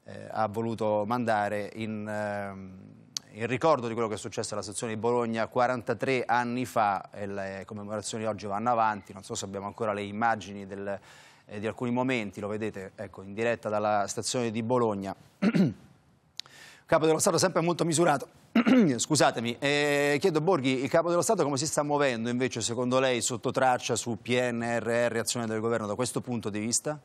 [SPEAKER 1] eh, ha voluto mandare in, eh, in, ricordo di quello che è successo alla stazione di Bologna 43 anni fa e le commemorazioni oggi vanno avanti, non so se abbiamo ancora le immagini del eh, di alcuni momenti, lo vedete ecco, in diretta dalla stazione di Bologna. capo dello Stato sempre molto misurato. Scusatemi, eh, chiedo Borghi, il capo dello Stato come si sta muovendo invece secondo lei sotto traccia su PNRR, azione del governo da questo punto
[SPEAKER 3] di vista?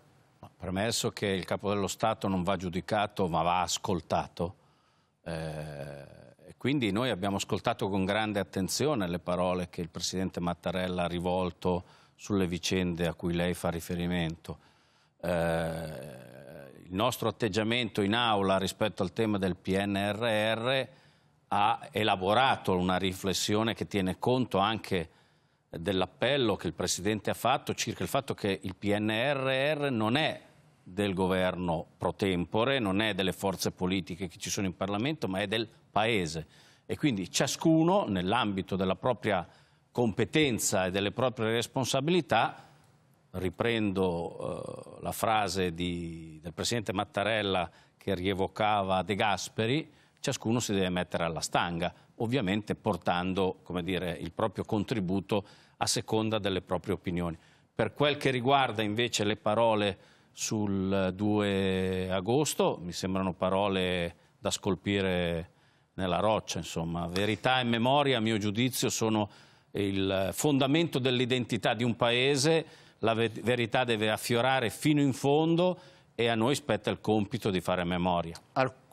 [SPEAKER 3] Premesso che il capo dello Stato non va giudicato ma va ascoltato, eh, quindi noi abbiamo ascoltato con grande attenzione le parole che il Presidente Mattarella ha rivolto sulle vicende a cui lei fa riferimento. Eh, il nostro atteggiamento in aula rispetto al tema del PNRR ha elaborato una riflessione che tiene conto anche dell'appello che il Presidente ha fatto circa il fatto che il PNRR non è del governo pro tempore, non è delle forze politiche che ci sono in Parlamento, ma è del Paese. E quindi ciascuno, nell'ambito della propria competenza e delle proprie responsabilità, riprendo eh, la frase di, del Presidente Mattarella che rievocava De Gasperi, ciascuno si deve mettere alla stanga, ovviamente portando dire, il proprio contributo a seconda delle proprie opinioni. Per quel che riguarda invece le parole sul 2 agosto, mi sembrano parole da scolpire nella roccia, insomma. Verità e memoria, a mio giudizio, sono il fondamento dell'identità di un paese, la verità deve affiorare fino in fondo e a noi spetta il compito di fare memoria.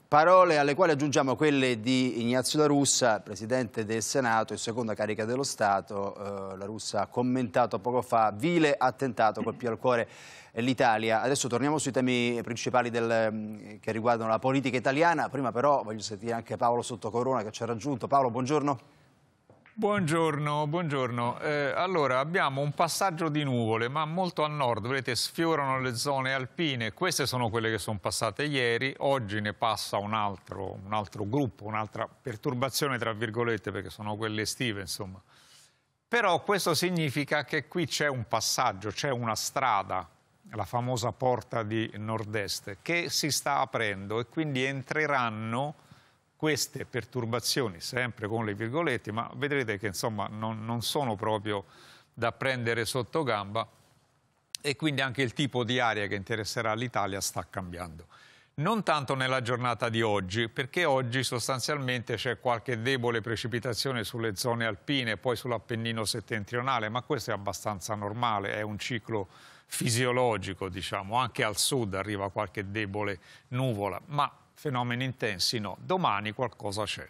[SPEAKER 3] Parole
[SPEAKER 1] alle quali aggiungiamo quelle di Ignazio La Russa, presidente del Senato e seconda carica dello Stato. Eh, la Russa ha commentato poco fa, vile attentato, colpì al cuore l'Italia. Adesso torniamo sui temi principali del, che riguardano la politica italiana. Prima però voglio sentire anche Paolo Sottocorona che ci ha raggiunto. Paolo, buongiorno. Buongiorno,
[SPEAKER 7] buongiorno. Eh, allora abbiamo un passaggio di nuvole ma molto a nord, vedete sfiorano le zone alpine, queste sono quelle che sono passate ieri, oggi ne passa un altro, un altro gruppo, un'altra perturbazione tra virgolette perché sono quelle estive insomma. Però questo significa che qui c'è un passaggio, c'è una strada, la famosa porta di nord-est, che si sta aprendo e quindi entreranno queste perturbazioni, sempre con le virgolette, ma vedrete che insomma non, non sono proprio da prendere sotto gamba e quindi anche il tipo di aria che interesserà l'Italia sta cambiando. Non tanto nella giornata di oggi, perché oggi sostanzialmente c'è qualche debole precipitazione sulle zone alpine poi sull'Appennino settentrionale, ma questo è abbastanza normale, è un ciclo fisiologico, diciamo, anche al sud arriva qualche debole nuvola, ma fenomeni intensi no, domani qualcosa c'è.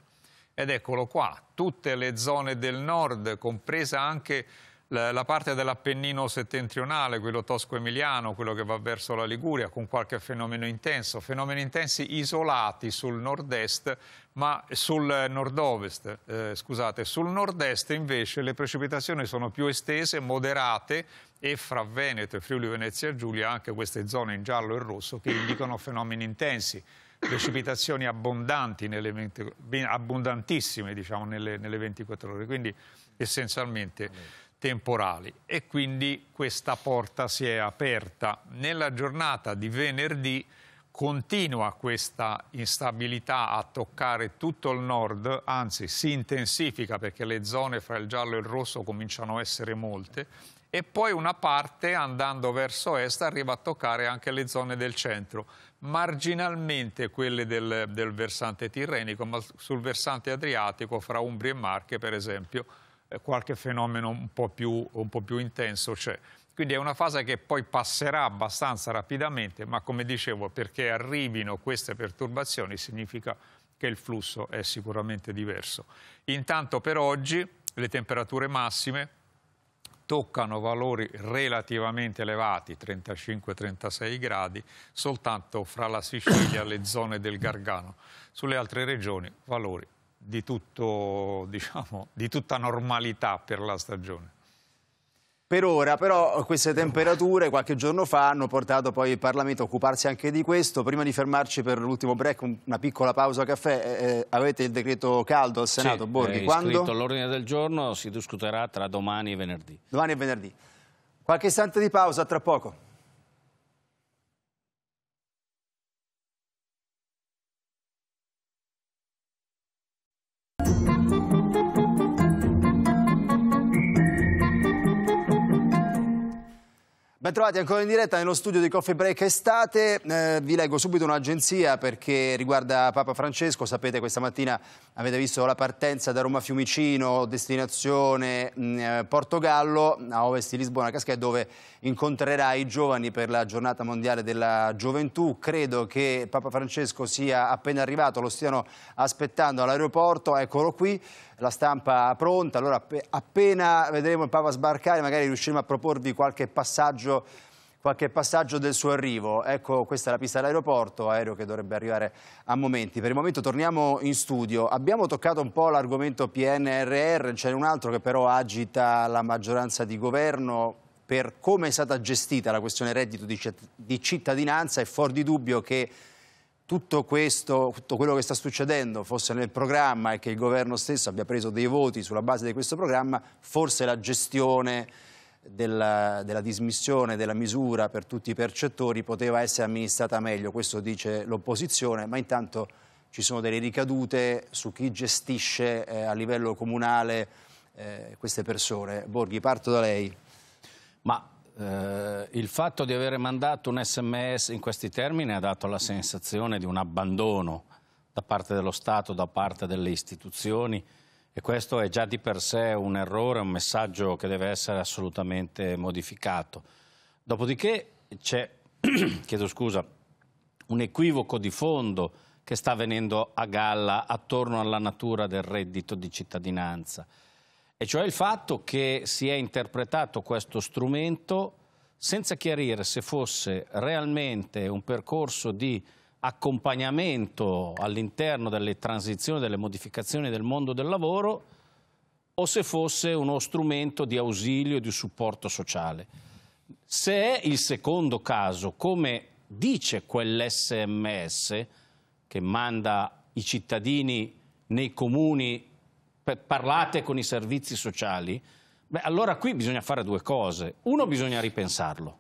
[SPEAKER 7] Ed eccolo qua, tutte le zone del nord, compresa anche la parte dell'Appennino settentrionale, quello tosco-emiliano, quello che va verso la Liguria, con qualche fenomeno intenso, fenomeni intensi isolati sul nord-est, ma sul nord-ovest, eh, scusate, sul nord-est invece le precipitazioni sono più estese, moderate e fra Veneto e Friuli Venezia Giulia anche queste zone in giallo e rosso che indicano fenomeni intensi precipitazioni abbondanti, nelle 20, abbondantissime diciamo, nelle, nelle 24 ore, quindi essenzialmente temporali. E quindi questa porta si è aperta. Nella giornata di venerdì continua questa instabilità a toccare tutto il nord, anzi si intensifica perché le zone fra il giallo e il rosso cominciano a essere molte e poi una parte andando verso est arriva a toccare anche le zone del centro, marginalmente quelle del, del versante tirrenico, ma sul versante adriatico, fra Umbria e Marche per esempio, eh, qualche fenomeno un po' più, un po più intenso c'è. Quindi è una fase che poi passerà abbastanza rapidamente, ma come dicevo, perché arrivino queste perturbazioni significa che il flusso è sicuramente diverso. Intanto per oggi le temperature massime toccano valori relativamente elevati, 35-36 gradi, soltanto fra la Sicilia e le zone del Gargano. Sulle altre regioni valori di, tutto, diciamo, di tutta normalità per la stagione
[SPEAKER 1] per ora, però queste temperature qualche giorno fa hanno portato poi il Parlamento a occuparsi anche di questo. Prima di fermarci per l'ultimo break, una piccola pausa caffè, eh, eh, avete il decreto caldo al Senato, sì, Borghi, eh, quando?
[SPEAKER 3] l'ordine del giorno, si discuterà tra domani e venerdì. Domani e venerdì. Qualche istante di pausa, tra poco.
[SPEAKER 1] Bentrovati ancora in diretta nello studio di Coffee Break Estate. Eh, vi leggo subito un'agenzia perché riguarda Papa Francesco. Sapete, questa mattina avete visto la partenza da Roma Fiumicino, destinazione mh, mm, eh, Portogallo, a ovest di Lisbona, Cascais, dove incontrerà i giovani per la giornata mondiale della gioventù. Credo che Papa Francesco sia appena arrivato, lo stiano aspettando all'aeroporto. Eccolo qui la stampa pronta, allora appena vedremo il Papa sbarcare magari riusciremo a proporvi qualche passaggio passaggio qualche passaggio del suo arrivo. Ecco, questa è la pista dell'aeroporto, aereo che dovrebbe arrivare a momenti. Per il momento torniamo in studio. Abbiamo toccato un po' l'argomento PNRR, c'è un altro che però agita la maggioranza di governo per come è stata gestita la questione reddito di cittadinanza È fuori di dubbio che tutto questo, tutto quello che sta succedendo fosse nel programma e che il governo stesso abbia preso dei voti sulla base di questo programma, forse la gestione della, della, dismissione della misura per tutti i percettori poteva essere amministrata meglio, questo dice l'opposizione, ma intanto ci sono delle ricadute su chi gestisce eh, a livello comunale eh, queste
[SPEAKER 3] persone. Borghi, parto da lei. Ma eh, il fatto di avere mandato un sms in questi termini ha dato la sensazione di un abbandono da parte dello Stato, da parte delle istituzioni, e questo è già di per sé un errore, un messaggio che deve essere assolutamente modificato. Dopodiché c'è, chiedo scusa, un equivoco di fondo che sta venendo a galla attorno alla natura del reddito di cittadinanza, e cioè il fatto che si è interpretato questo strumento senza chiarire se fosse realmente un percorso di accompagnamento all'interno delle transizioni, delle modificazioni del mondo del lavoro o se fosse uno strumento di ausilio e di supporto sociale. Se è il secondo caso, come dice quell'SMS che manda i cittadini nei comuni parlate con i servizi sociali, beh, allora qui bisogna fare due cose. Uno, bisogna ripensarlo,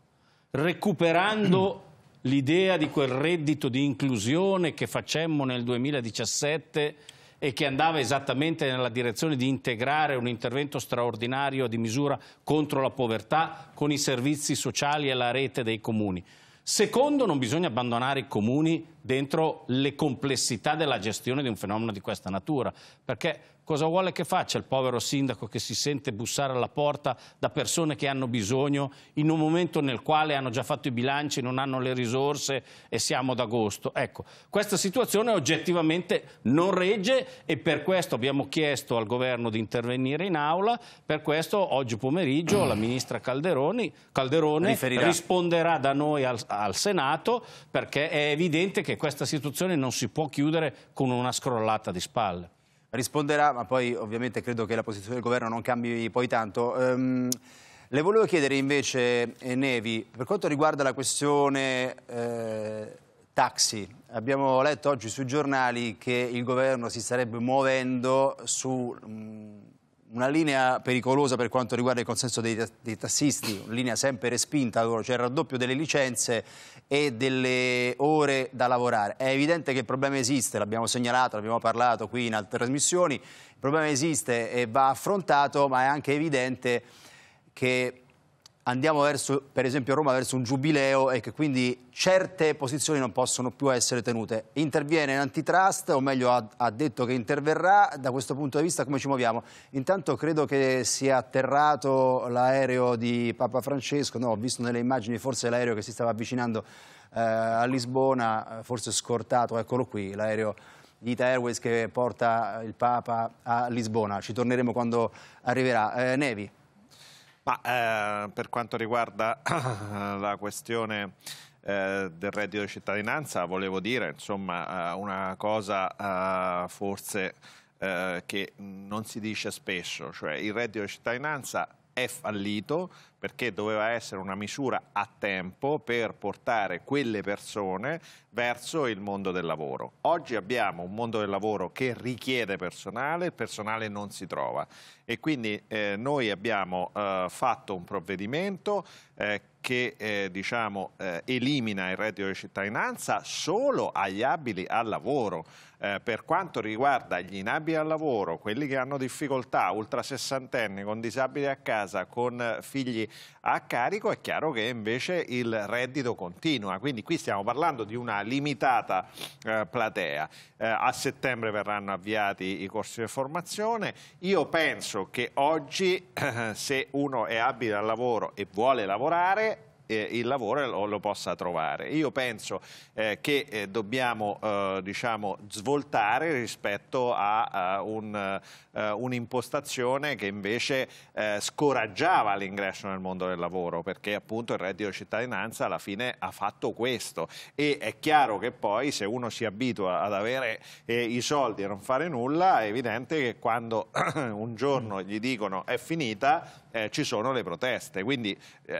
[SPEAKER 3] recuperando l'idea di quel reddito di inclusione che facemmo nel 2017 e che andava esattamente nella direzione di integrare un intervento straordinario di misura contro la povertà con i servizi sociali e la rete dei comuni. Secondo, non bisogna abbandonare i comuni dentro le complessità della gestione di un fenomeno di questa natura. Perché cosa vuole che faccia il povero sindaco che si sente bussare alla porta da persone che hanno bisogno in un momento nel quale hanno già fatto i bilanci, non hanno le risorse e siamo ad agosto? Ecco, questa situazione oggettivamente non regge e per questo abbiamo chiesto al governo di intervenire in aula, per questo oggi pomeriggio la ministra Calderoni, Calderone Riferirà. risponderà da noi al, al Senato perché è evidente che perché questa situazione non si può chiudere con una scrollata di spalle. Risponderà, ma poi ovviamente credo che la posizione del governo non cambi
[SPEAKER 1] poi tanto. Um... Le volevo chiedere invece, eh, Nevi, per quanto riguarda la questione eh, taxi, abbiamo letto oggi sui giornali che il governo si starebbe muovendo su mh, mm, una linea pericolosa per quanto riguarda il consenso dei, dei tassisti, una linea sempre respinta, cioè il raddoppio delle licenze e delle ore da lavorare. È evidente che il problema esiste, l'abbiamo segnalato, l'abbiamo parlato qui in altre trasmissioni, il problema esiste e va affrontato, ma è anche evidente che andiamo verso, per esempio a Roma verso un giubileo e che quindi certe posizioni non possono più essere tenute. Interviene l'antitrust, o meglio ha, ha, detto che interverrà, da questo punto di vista come ci muoviamo? Intanto credo che sia atterrato l'aereo di Papa Francesco, no, ho visto nelle immagini forse l'aereo che si stava avvicinando eh, a Lisbona, forse scortato, eccolo qui, l'aereo di Ita Airways che porta il Papa a Lisbona, ci torneremo quando arriverà. Eh, Nevi. Ma eh, per quanto riguarda la questione
[SPEAKER 4] eh, del reddito di cittadinanza, volevo dire insomma, eh, una cosa eh, forse che non si dice spesso, cioè il reddito di cittadinanza è fallito perché doveva essere una misura a tempo per portare quelle persone verso il mondo del lavoro. Oggi abbiamo un mondo del lavoro che richiede personale, il personale non si trova e quindi eh, noi abbiamo eh, fatto un provvedimento eh, che eh, diciamo, eh, elimina il reddito di cittadinanza solo agli abili al lavoro. Eh, per quanto riguarda gli inabili al lavoro, quelli che hanno difficoltà, ultra sessantenni, con disabili a casa, con figli a carico, è chiaro che invece il reddito continua. Quindi qui stiamo parlando di una limitata eh, platea. Eh, a settembre verranno avviati i corsi di formazione. Io penso che oggi, se uno è abile al lavoro e vuole lavorare, eh, il lavoro lo, lo, possa trovare. Io penso eh, che eh, dobbiamo eh, diciamo, svoltare rispetto a, a eh, un'impostazione un che invece eh, scoraggiava l'ingresso nel mondo del lavoro perché appunto il reddito di cittadinanza alla fine ha fatto questo e è chiaro che poi se uno si abitua ad avere i soldi e non fare nulla è evidente che quando un giorno gli dicono è finita ci sono le proteste. Quindi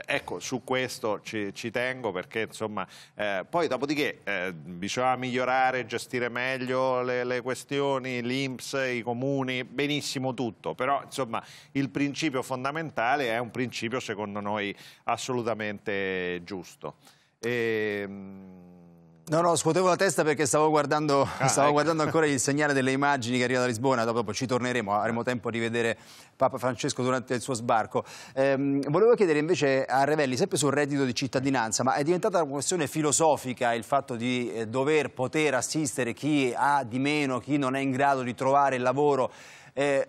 [SPEAKER 4] ecco su questo questo ci, ci tengo perché insomma, eh, poi dopodiché eh, bisognava diciamo, migliorare, gestire meglio le, le questioni, l'Inps, i comuni, benissimo tutto, però insomma il principio fondamentale è un principio secondo noi assolutamente giusto.
[SPEAKER 1] E, ehm, No, no, scuotevo la testa perché stavo guardando, ah, stavo ecco. guardando ancora il segnale delle immagini che arriva da Lisbona, dopo, dopo ci torneremo, avremo tempo di vedere Papa Francesco durante il suo sbarco. Ehm, volevo chiedere invece a Revelli, sempre sul reddito di cittadinanza, ma è diventata una questione filosofica il fatto di eh, dover, poter assistere chi ha di meno, chi non è in grado di trovare il lavoro. Eh,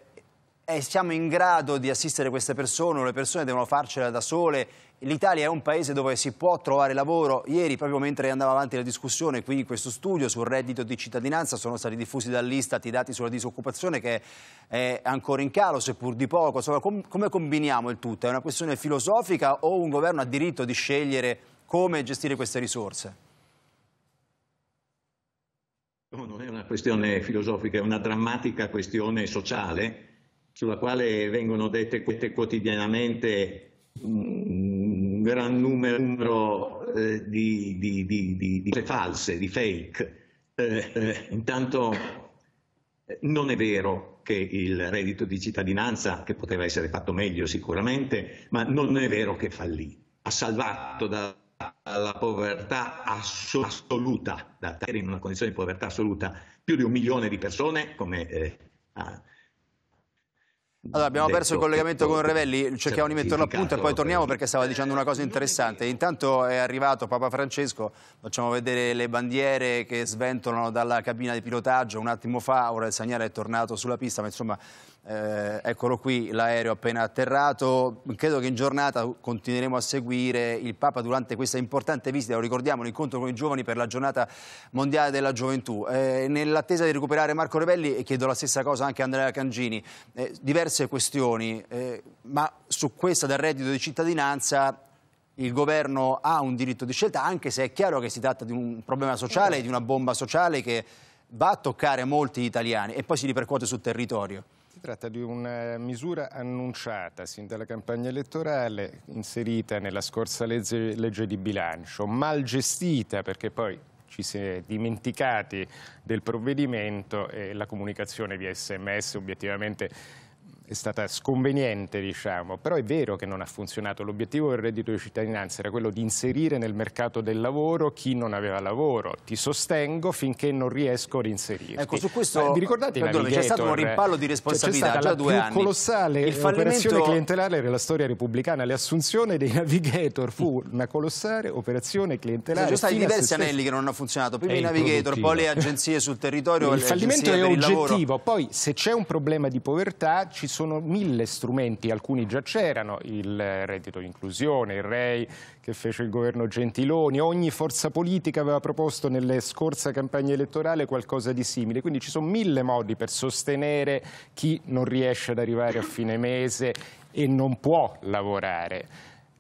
[SPEAKER 1] eh, siamo in grado di assistere queste persone, o le persone devono farcela da sole, L'Italia è un paese dove si può trovare lavoro. Ieri, proprio mentre andava avanti la discussione qui in questo studio sul reddito di cittadinanza, sono stati diffusi dall'Istat i dati sulla disoccupazione che è ancora in calo, seppur di poco. Insomma, com come combiniamo il tutto? È una questione filosofica o un governo ha diritto di scegliere come gestire queste risorse?
[SPEAKER 6] No, non è una questione filosofica, è una drammatica questione sociale sulla quale vengono dette quotidianamente un gran numero eh, di, di, di, di, false, di fake. Eh, eh, intanto eh, non è vero che il reddito di cittadinanza, che poteva essere fatto meglio sicuramente, ma non è vero che fallì. Ha salvato dalla povertà assoluta, da in una condizione di povertà assoluta, più di un milione di persone, come eh, ha
[SPEAKER 1] allora, abbiamo perso il collegamento con Revelli, cerchiamo di metterlo a punto e poi torniamo perché stava dicendo una cosa interessante. Intanto è arrivato Papa Francesco, facciamo vedere le bandiere che sventolano dalla cabina di pilotaggio un attimo fa, ora il segnale è tornato sulla pista, ma insomma eh, eccolo qui l'aereo appena atterrato, credo che in giornata continueremo a seguire il Papa durante questa importante visita, lo ricordiamo, l'incontro con i giovani per la giornata mondiale della gioventù. Eh, Nell'attesa di recuperare Marco Rebelli chiedo la stessa cosa anche a Andrea Cangini, eh, diverse questioni, eh, ma su questa del reddito di cittadinanza il governo ha un diritto di scelta, anche se è chiaro che si tratta di un problema sociale, di una bomba sociale che va a toccare molti italiani e poi si ripercuote sul territorio
[SPEAKER 5] tratta di una misura annunciata sin dalla campagna elettorale, inserita nella scorsa legge, legge di bilancio, mal gestita perché poi ci si è dimenticati del provvedimento e la comunicazione via sms obiettivamente è stata sconveniente, diciamo, però è vero che non ha funzionato. L'obiettivo del reddito di cittadinanza era quello di inserire nel mercato del lavoro chi non aveva lavoro. Ti sostengo finché non riesco ad inserirti. Ecco, su questo vi ricordate c'è stato un rimpallo di responsabilità cioè, già due anni. colossale Il fallimento... clientelare della storia repubblicana, l'assunzione dei navigator fu mm. una colossale operazione clientelare. Ci sono stati diversi anelli
[SPEAKER 1] che non hanno funzionato, prima i navigator, poi le agenzie sul territorio, Il fallimento
[SPEAKER 5] è oggettivo, poi se c'è un problema di povertà ci sono sono mille strumenti, alcuni già c'erano, il reddito di inclusione, il REI che fece il governo Gentiloni, ogni forza politica aveva proposto nelle scorse campagne elettorali qualcosa di simile, quindi ci sono mille modi per sostenere chi non riesce ad arrivare a fine mese e non può lavorare.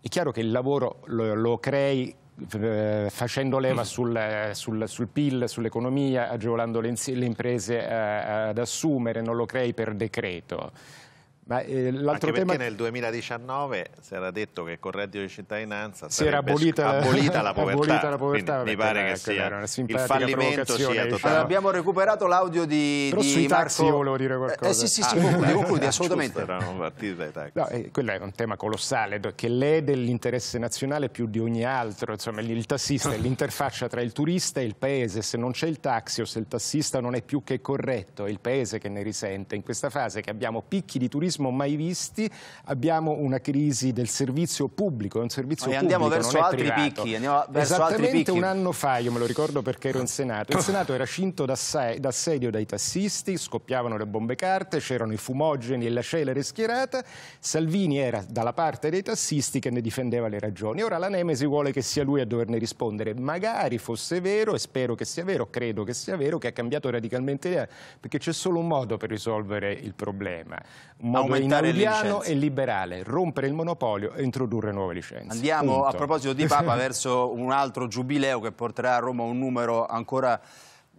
[SPEAKER 5] È chiaro che il lavoro lo, lo crei eh, facendo leva sul, sul, sul PIL, sull'economia, agevolando le, le imprese eh, ad assumere, non lo crei per decreto. Ma, eh, l'altro Anche perché nel
[SPEAKER 4] 2019 si era detto che col reddito di cittadinanza si era abolita, abolita la povertà, abolita la povertà mi pare che sia una il fallimento sia totale. Allora,
[SPEAKER 1] abbiamo recuperato l'audio di, di sui Marco... taxi volevo
[SPEAKER 4] dire qualcosa. Eh, eh, sì, sì, sì, ah, concludi, concludi, assolutamente. No,
[SPEAKER 1] eh,
[SPEAKER 5] quello è un tema colossale che lede l'interesse nazionale più di ogni altro, insomma il tassista è l'interfaccia tra il turista e il paese, se non c'è il taxi o se il tassista non è più che corretto, è il paese che ne risente. In questa fase che abbiamo picchi di turismo turismo mai visti, abbiamo una crisi del servizio pubblico, è un servizio Noi pubblico, andiamo verso altri picchi. Andiamo verso Esattamente altri picchi. un anno fa, io me lo ricordo perché ero in Senato, il Senato era cinto d'assedio dai tassisti, scoppiavano le bombe carte, c'erano i fumogeni e la celere schierata, Salvini era dalla parte dei tassisti che ne difendeva le ragioni. Ora la Nemesi vuole che sia lui a doverne rispondere. Magari fosse vero, e spero che sia vero, credo che sia vero, che ha cambiato radicalmente idea, perché c'è solo un modo per risolvere il problema. Un modo, modo inaudiano e liberale, rompere il monopolio e introdurre nuove licenze. Andiamo Punto. a proposito di Papa
[SPEAKER 1] verso un altro giubileo che porterà a Roma un numero ancora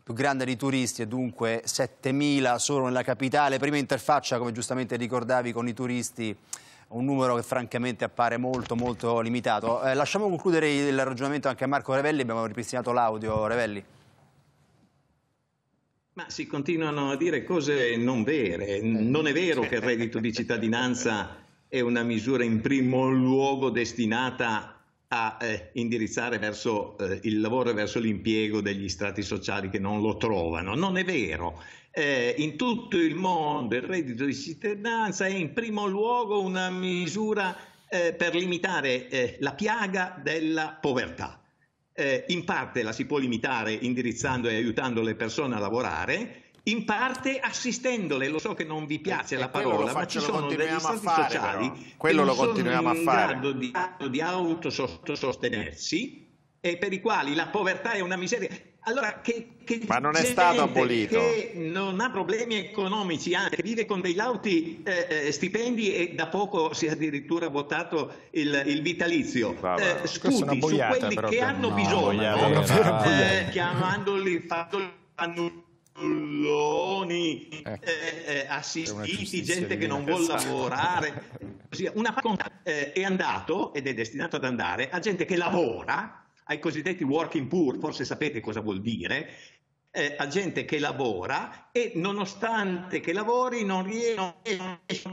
[SPEAKER 1] più grande di turisti e dunque 7.000 solo nella capitale, prima interfaccia come giustamente ricordavi con i turisti un numero che francamente appare molto molto limitato. Eh, lasciamo concludere il ragionamento anche a Marco Revelli, abbiamo ripristinato l'audio Revelli.
[SPEAKER 6] Ma si continuano a dire cose non vere. Non è vero che il reddito di cittadinanza è una misura in primo luogo destinata a eh, indirizzare verso eh, il lavoro e verso l'impiego degli strati sociali che non lo trovano. Non è vero. Eh, in tutto il mondo il reddito di cittadinanza è in primo luogo una misura eh, per limitare eh, la piaga della povertà eh, in parte la si può limitare indirizzando e aiutando le persone a lavorare, in parte assistendole. Lo so che non vi piace e eh, la eh, parola, ma ci sono degli stati fare, sociali però. quello che lo continuiamo sono in a fare. grado di, di autosostenersi e per i quali la povertà è una miseria. Allora, che, che Ma non è stato abolito. Che non ha problemi economici, anche vive con dei lauti eh, eh, stipendi e da poco si è addirittura votato il, il vitalizio. eh, scusi, boiata, su quelli però, che hanno no, bisogno, boiata, eh, chiamandoli, fannulloni, eh, eh, eh assistiti, gente che non vuole lavorare. Una facoltà eh, è andato ed è destinato ad andare a gente che lavora ai cosiddetti working poor, forse sapete cosa vuol dire, eh, a gente che lavora e nonostante che lavori non riesce, a riesce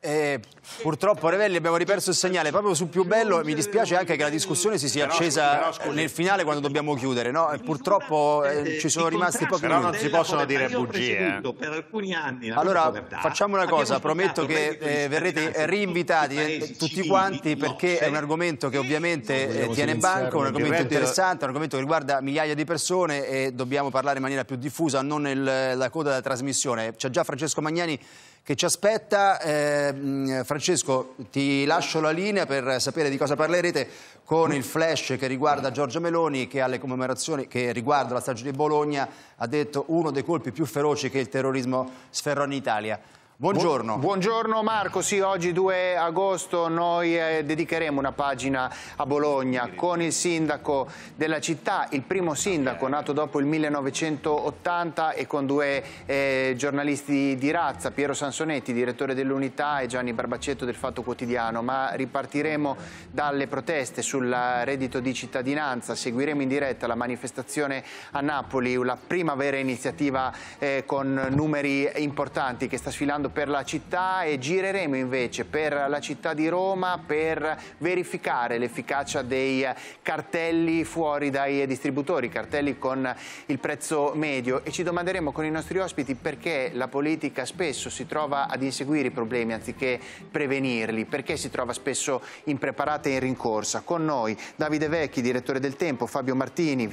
[SPEAKER 1] eh, purtroppo Revelli abbiamo riperso il segnale proprio sul più bello mi dispiace anche che la discussione si sia accesa nel finale quando dobbiamo chiudere no? Eh, purtroppo eh, eh ci sono rimasti pochi però non si possono dire bugie
[SPEAKER 6] eh. allora
[SPEAKER 1] facciamo una cosa prometto che eh, verrete rinvitati tutti quanti perché è un argomento che ovviamente tiene banco un argomento interessante un argomento che riguarda migliaia di persone e dobbiamo parlare in maniera più diffusa non nella coda della trasmissione c'è già Francesco Magnani che ci aspetta. Eh, mm, Francesco, ti lascio la linea per sapere di cosa parlerete con il flash che riguarda Giorgia Meloni che alle commemorazioni che riguarda la strage di Bologna ha detto uno
[SPEAKER 8] dei colpi più feroci che il terrorismo sferrò in Italia. Buongiorno. Buongiorno Marco, sì, oggi 2 agosto noi eh, dedicheremo una pagina a Bologna con il sindaco della città, il primo sindaco nato dopo il 1980 e con due eh, giornalisti di razza, Piero Sansonetti, direttore dell'Unità e Gianni Barbacetto del Fatto Quotidiano, ma ripartiremo dalle proteste sul reddito di cittadinanza, seguiremo in diretta la manifestazione a Napoli, la prima vera iniziativa eh, con numeri importanti che sta sfilando per la città e gireremo invece per la città di Roma per verificare l'efficacia dei cartelli fuori dai distributori, cartelli con il prezzo medio e ci domanderemo con i nostri ospiti perché la politica spesso si trova ad inseguire i problemi anziché prevenirli, perché si trova spesso impreparata e in rincorsa. Con noi Davide Vecchi, direttore del Tempo, Fabio Martini,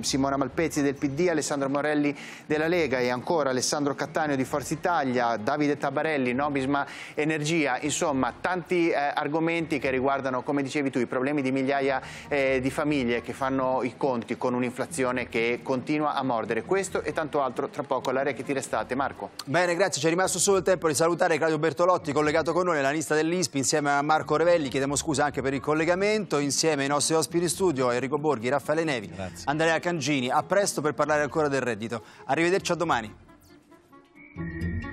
[SPEAKER 8] Simona Malpezzi del PD, Alessandro Morelli della Lega e ancora Alessandro Cattaneo di Forza Italia, Davide Tabarelli, Nobisma Energia, insomma tanti eh, argomenti che riguardano, come dicevi tu, i problemi di migliaia eh, di famiglie che fanno i conti con un'inflazione che continua a mordere. Questo e tanto altro tra poco all'area che ti restate. Marco.
[SPEAKER 1] Bene, grazie. Ci è rimasto solo il tempo di salutare Claudio Bertolotti collegato con noi, nella lista dell'ISPI, insieme a Marco Revelli, chiediamo scusa anche per il collegamento, insieme ai nostri ospiti in studio, Enrico Borghi, Raffaele Nevi, grazie. Andrea Cangini. A presto per parlare ancora del reddito. Arrivederci a domani.